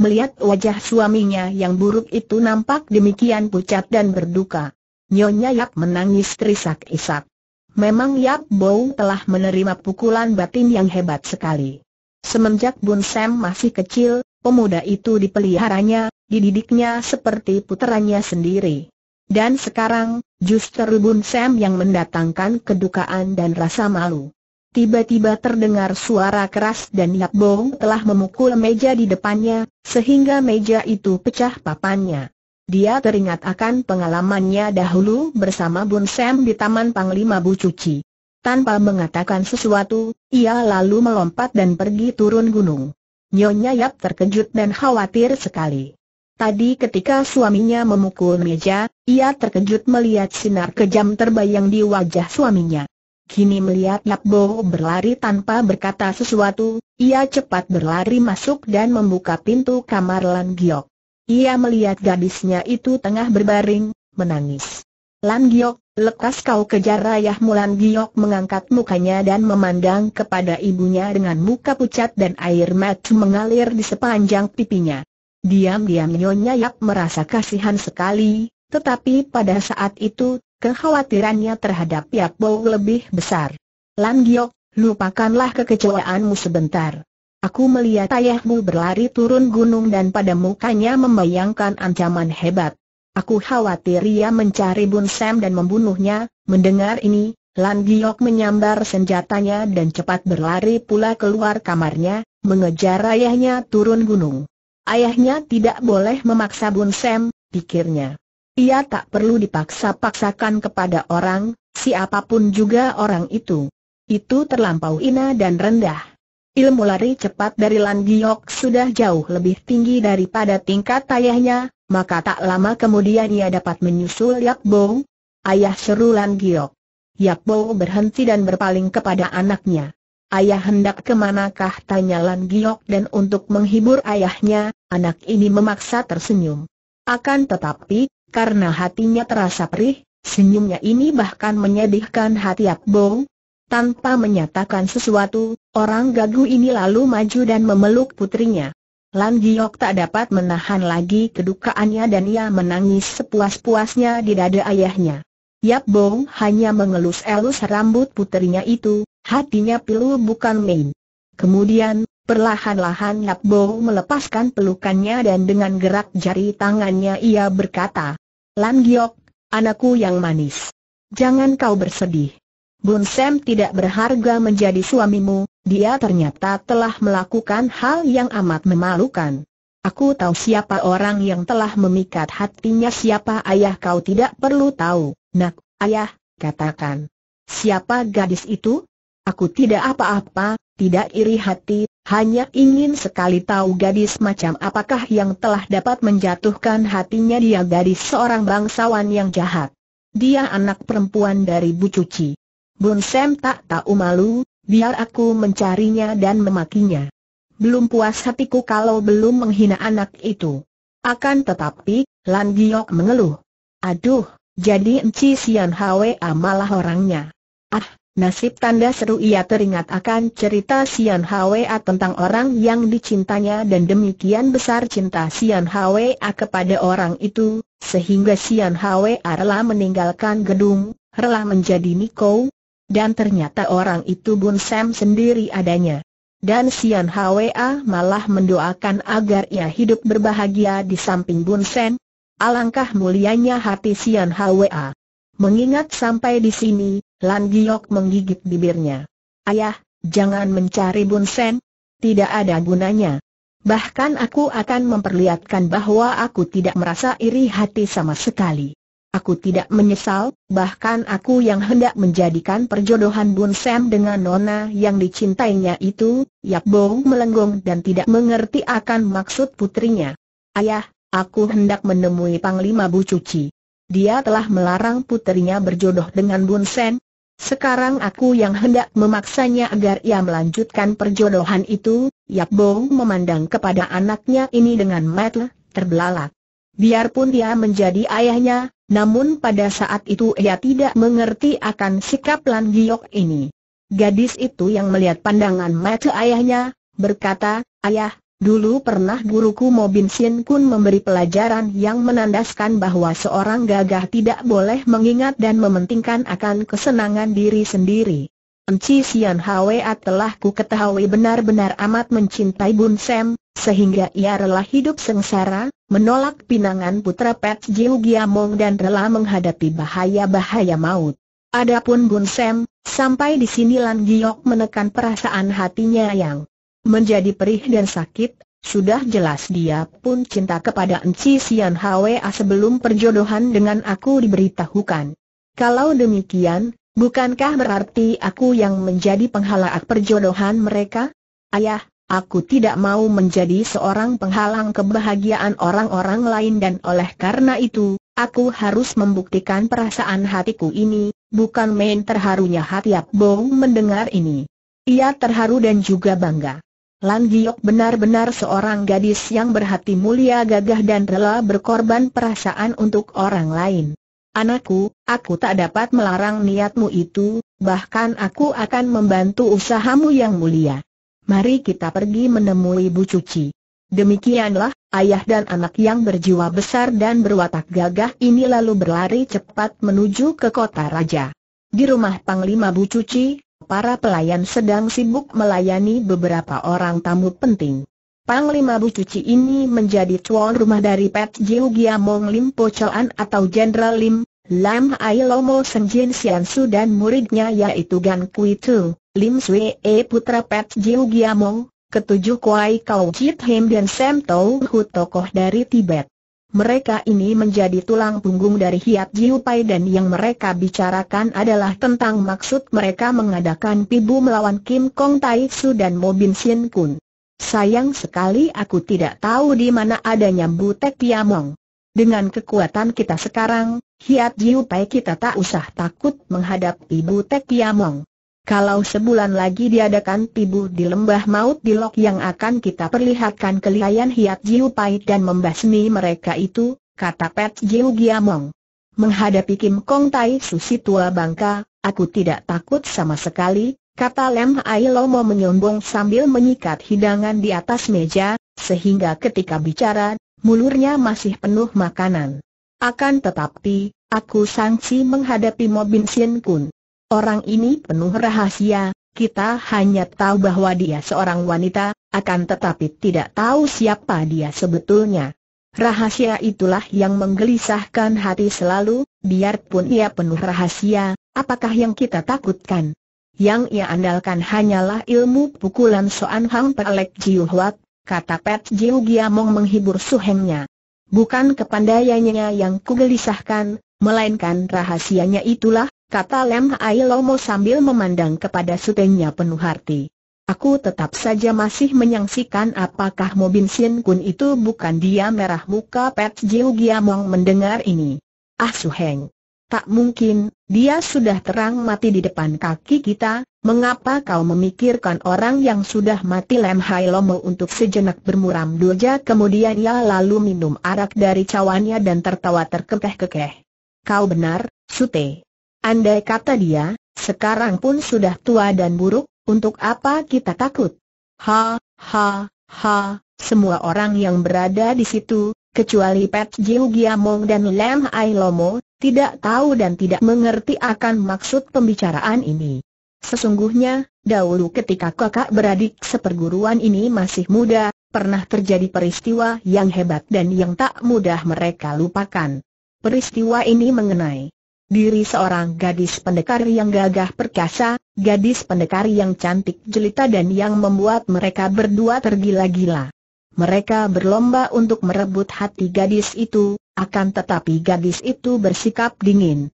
Melihat wajah suaminya yang buruk itu nampak demikian pucat dan berduka. Nyonya Yap menangis terisak-isak. Memang Yap Bow telah menerima pukulan batin yang hebat sekali. Semenjak Bun Sam masih kecil, pemuda itu dipeliharanya, dididiknya seperti puteranya sendiri. Dan sekarang, justru Bun Sam yang mendatangkan kedukaan dan rasa malu. Tiba-tiba terdengar suara keras dan Yap Bong telah memukul meja di depannya, sehingga meja itu pecah papannya. Dia teringat akan pengalamannya dahulu bersama Bun Sam di Taman Panglima Bu Cuci. Tanpa mengatakan sesuatu, ia lalu melompat dan pergi turun gunung. Nyonya Yap terkejut dan khawatir sekali. Tadi ketika suaminya memukul meja, ia terkejut melihat sinar kejam terbayang di wajah suaminya. Kini melihat Bo berlari tanpa berkata sesuatu, ia cepat berlari masuk dan membuka pintu kamar Lan Giok. Ia melihat gadisnya itu tengah berbaring, menangis. Lan Giok, lekas kau kejar ayahmu Lan Giok mengangkat mukanya dan memandang kepada ibunya dengan muka pucat dan air mata mengalir di sepanjang pipinya. Diam-diam Nyonya Yap merasa kasihan sekali, tetapi pada saat itu kekhawatirannya terhadap Yap Bo lebih besar. Langgiok, Giok, lupakanlah kekecewaanmu sebentar. Aku melihat ayahmu berlari turun gunung dan pada mukanya membayangkan ancaman hebat. Aku khawatir ia mencari Bun Sam dan membunuhnya, mendengar ini, Lan Giok menyambar senjatanya dan cepat berlari pula keluar kamarnya, mengejar ayahnya turun gunung. Ayahnya tidak boleh memaksa Bun Sam, pikirnya. Ia tak perlu dipaksa-paksakan kepada orang, siapapun juga orang itu. Itu terlampau ina dan rendah. Ilmu lari cepat dari Lan Giok sudah jauh lebih tinggi daripada tingkat ayahnya, maka tak lama kemudian ia dapat menyusul Yap Bo. Ayah seru Lan Giok. Yap Bo berhenti dan berpaling kepada anaknya. Ayah hendak kemanakah tanya Lan Giok dan untuk menghibur ayahnya, anak ini memaksa tersenyum. Akan tetapi, karena hatinya terasa perih, senyumnya ini bahkan menyedihkan hati Akbo. Tanpa menyatakan sesuatu, orang gagu ini lalu maju dan memeluk putrinya. Lan Giok tak dapat menahan lagi kedukaannya dan ia menangis sepuas-puasnya di dada ayahnya. Yap Bong hanya mengelus-elus rambut putrinya itu, hatinya pilu bukan main. Kemudian, perlahan-lahan Yap Bong melepaskan pelukannya dan dengan gerak jari tangannya ia berkata, Lan Giok, anakku yang manis. Jangan kau bersedih. Bun Sam tidak berharga menjadi suamimu, dia ternyata telah melakukan hal yang amat memalukan. Aku tahu siapa orang yang telah memikat hatinya siapa ayah kau tidak perlu tahu, nak, ayah, katakan. Siapa gadis itu? Aku tidak apa-apa, tidak iri hati, hanya ingin sekali tahu gadis macam apakah yang telah dapat menjatuhkan hatinya dia gadis seorang bangsawan yang jahat. Dia anak perempuan dari Bu Cuci. Bun Sem tak tahu malu, biar aku mencarinya dan memakinya. Belum puas hatiku kalau belum menghina anak itu. Akan tetapi, Lan Giok mengeluh. Aduh, jadi Enci Sian Hwa malah orangnya. Ah, Nasib tanda seru ia teringat akan cerita Sian Hwa tentang orang yang dicintanya dan demikian besar cinta Sian Hwa kepada orang itu, sehingga Sian Hwa rela meninggalkan gedung, rela menjadi Niko, dan ternyata orang itu Bun Sam sendiri adanya. Dan Sian Hwa malah mendoakan agar ia hidup berbahagia di samping Bun Sam. Alangkah mulianya hati Sian Hwa. Mengingat sampai di sini, Lan Giok menggigit bibirnya. Ayah, jangan mencari Bun Sen. Tidak ada gunanya. Bahkan aku akan memperlihatkan bahwa aku tidak merasa iri hati sama sekali. Aku tidak menyesal, bahkan aku yang hendak menjadikan perjodohan Bun Sam dengan Nona yang dicintainya itu, Yap Bong melenggong dan tidak mengerti akan maksud putrinya. Ayah, aku hendak menemui Panglima Bu Cuci. Dia telah melarang putrinya berjodoh dengan Bun Sen, sekarang aku yang hendak memaksanya agar ia melanjutkan perjodohan itu, Yap Bo memandang kepada anaknya ini dengan mata terbelalak. Biarpun dia menjadi ayahnya, namun pada saat itu ia tidak mengerti akan sikap Lan Giok ini. Gadis itu yang melihat pandangan mata ayahnya, berkata, Ayah, Dulu pernah guruku Mo Bin Sien Kun memberi pelajaran yang menandaskan bahwa seorang gagah tidak boleh mengingat dan mementingkan akan kesenangan diri sendiri. Enci Sian Hwa telah ku ketahui benar-benar amat mencintai Bun Sem, sehingga ia rela hidup sengsara, menolak pinangan putra Pet Jiu Giamong dan rela menghadapi bahaya-bahaya maut. Adapun Bun Sem, sampai di sini Lan Giok menekan perasaan hatinya yang menjadi perih dan sakit, sudah jelas dia pun cinta kepada Enci Sian Hwa sebelum perjodohan dengan aku diberitahukan. Kalau demikian, bukankah berarti aku yang menjadi penghalang perjodohan mereka? Ayah, aku tidak mau menjadi seorang penghalang kebahagiaan orang-orang lain dan oleh karena itu, aku harus membuktikan perasaan hatiku ini, bukan main terharunya hati Abong mendengar ini. Ia terharu dan juga bangga. Lan Giok benar-benar seorang gadis yang berhati mulia gagah dan rela berkorban perasaan untuk orang lain. Anakku, aku tak dapat melarang niatmu itu, bahkan aku akan membantu usahamu yang mulia. Mari kita pergi menemui Bu Cuci. Demikianlah, ayah dan anak yang berjiwa besar dan berwatak gagah ini lalu berlari cepat menuju ke kota raja. Di rumah Panglima Bu Cuci, para pelayan sedang sibuk melayani beberapa orang tamu penting. Panglima Bu Cuci ini menjadi tuan rumah dari Pet Jiu Giamong Lim Po Choan atau Jenderal Lim, Lam Ai Lomo Seng Jin Sian Su dan muridnya yaitu Gan Kui Tu, Lim Sui E Putra Pet Jiu Giamong, ketujuh Kuai Kau Jit Him dan Sam Tau Hu tokoh dari Tibet. Mereka ini menjadi tulang punggung dari Hiat Jiupai dan yang mereka bicarakan adalah tentang maksud mereka mengadakan pibu melawan Kim Kong Tai Su dan Mo Bin Sin Kun. Sayang sekali aku tidak tahu di mana adanya Butek Tiamong. Dengan kekuatan kita sekarang, Hiat Jiupai kita tak usah takut menghadapi Butek Tiamong. Kalau sebulan lagi diadakan tibu di lembah maut di lok yang akan kita perlihatkan kelihayan Hiat Jiu dan membasmi mereka itu, kata Pet Jiu Giamong. Menghadapi Kim Kong Tai Susi tua bangka, aku tidak takut sama sekali, kata Lem Ai Lomo menyombong sambil menyikat hidangan di atas meja, sehingga ketika bicara, mulurnya masih penuh makanan. Akan tetapi, aku sangsi menghadapi Mobin Sien Kun. Orang ini penuh rahasia, kita hanya tahu bahwa dia seorang wanita, akan tetapi tidak tahu siapa dia sebetulnya. Rahasia itulah yang menggelisahkan hati selalu, biarpun ia penuh rahasia, apakah yang kita takutkan? Yang ia andalkan hanyalah ilmu pukulan Soan Hang Pelek Jiu Huat, kata Pet Jiu Giamong menghibur suhengnya. Bukan kepandaiannya yang kugelisahkan, melainkan rahasianya itulah kata Lem Ailomo sambil memandang kepada sutengnya penuh hati. Aku tetap saja masih menyaksikan apakah Mobin Sin Kun itu bukan dia merah muka Pet Jiu Giamong mendengar ini. Ah Heng. Tak mungkin, dia sudah terang mati di depan kaki kita, mengapa kau memikirkan orang yang sudah mati Lem Hai Lomo untuk sejenak bermuram doja kemudian ia lalu minum arak dari cawannya dan tertawa terkekeh-kekeh. Kau benar, Sute. Andai kata dia, sekarang pun sudah tua dan buruk, untuk apa kita takut? Ha, ha, ha, semua orang yang berada di situ, kecuali Pat Jiu Giamong dan Lam Ai Lomo, tidak tahu dan tidak mengerti akan maksud pembicaraan ini. Sesungguhnya, dahulu ketika kakak beradik seperguruan ini masih muda, pernah terjadi peristiwa yang hebat dan yang tak mudah mereka lupakan. Peristiwa ini mengenai diri seorang gadis pendekar yang gagah perkasa, gadis pendekar yang cantik jelita dan yang membuat mereka berdua tergila-gila. Mereka berlomba untuk merebut hati gadis itu, akan tetapi gadis itu bersikap dingin.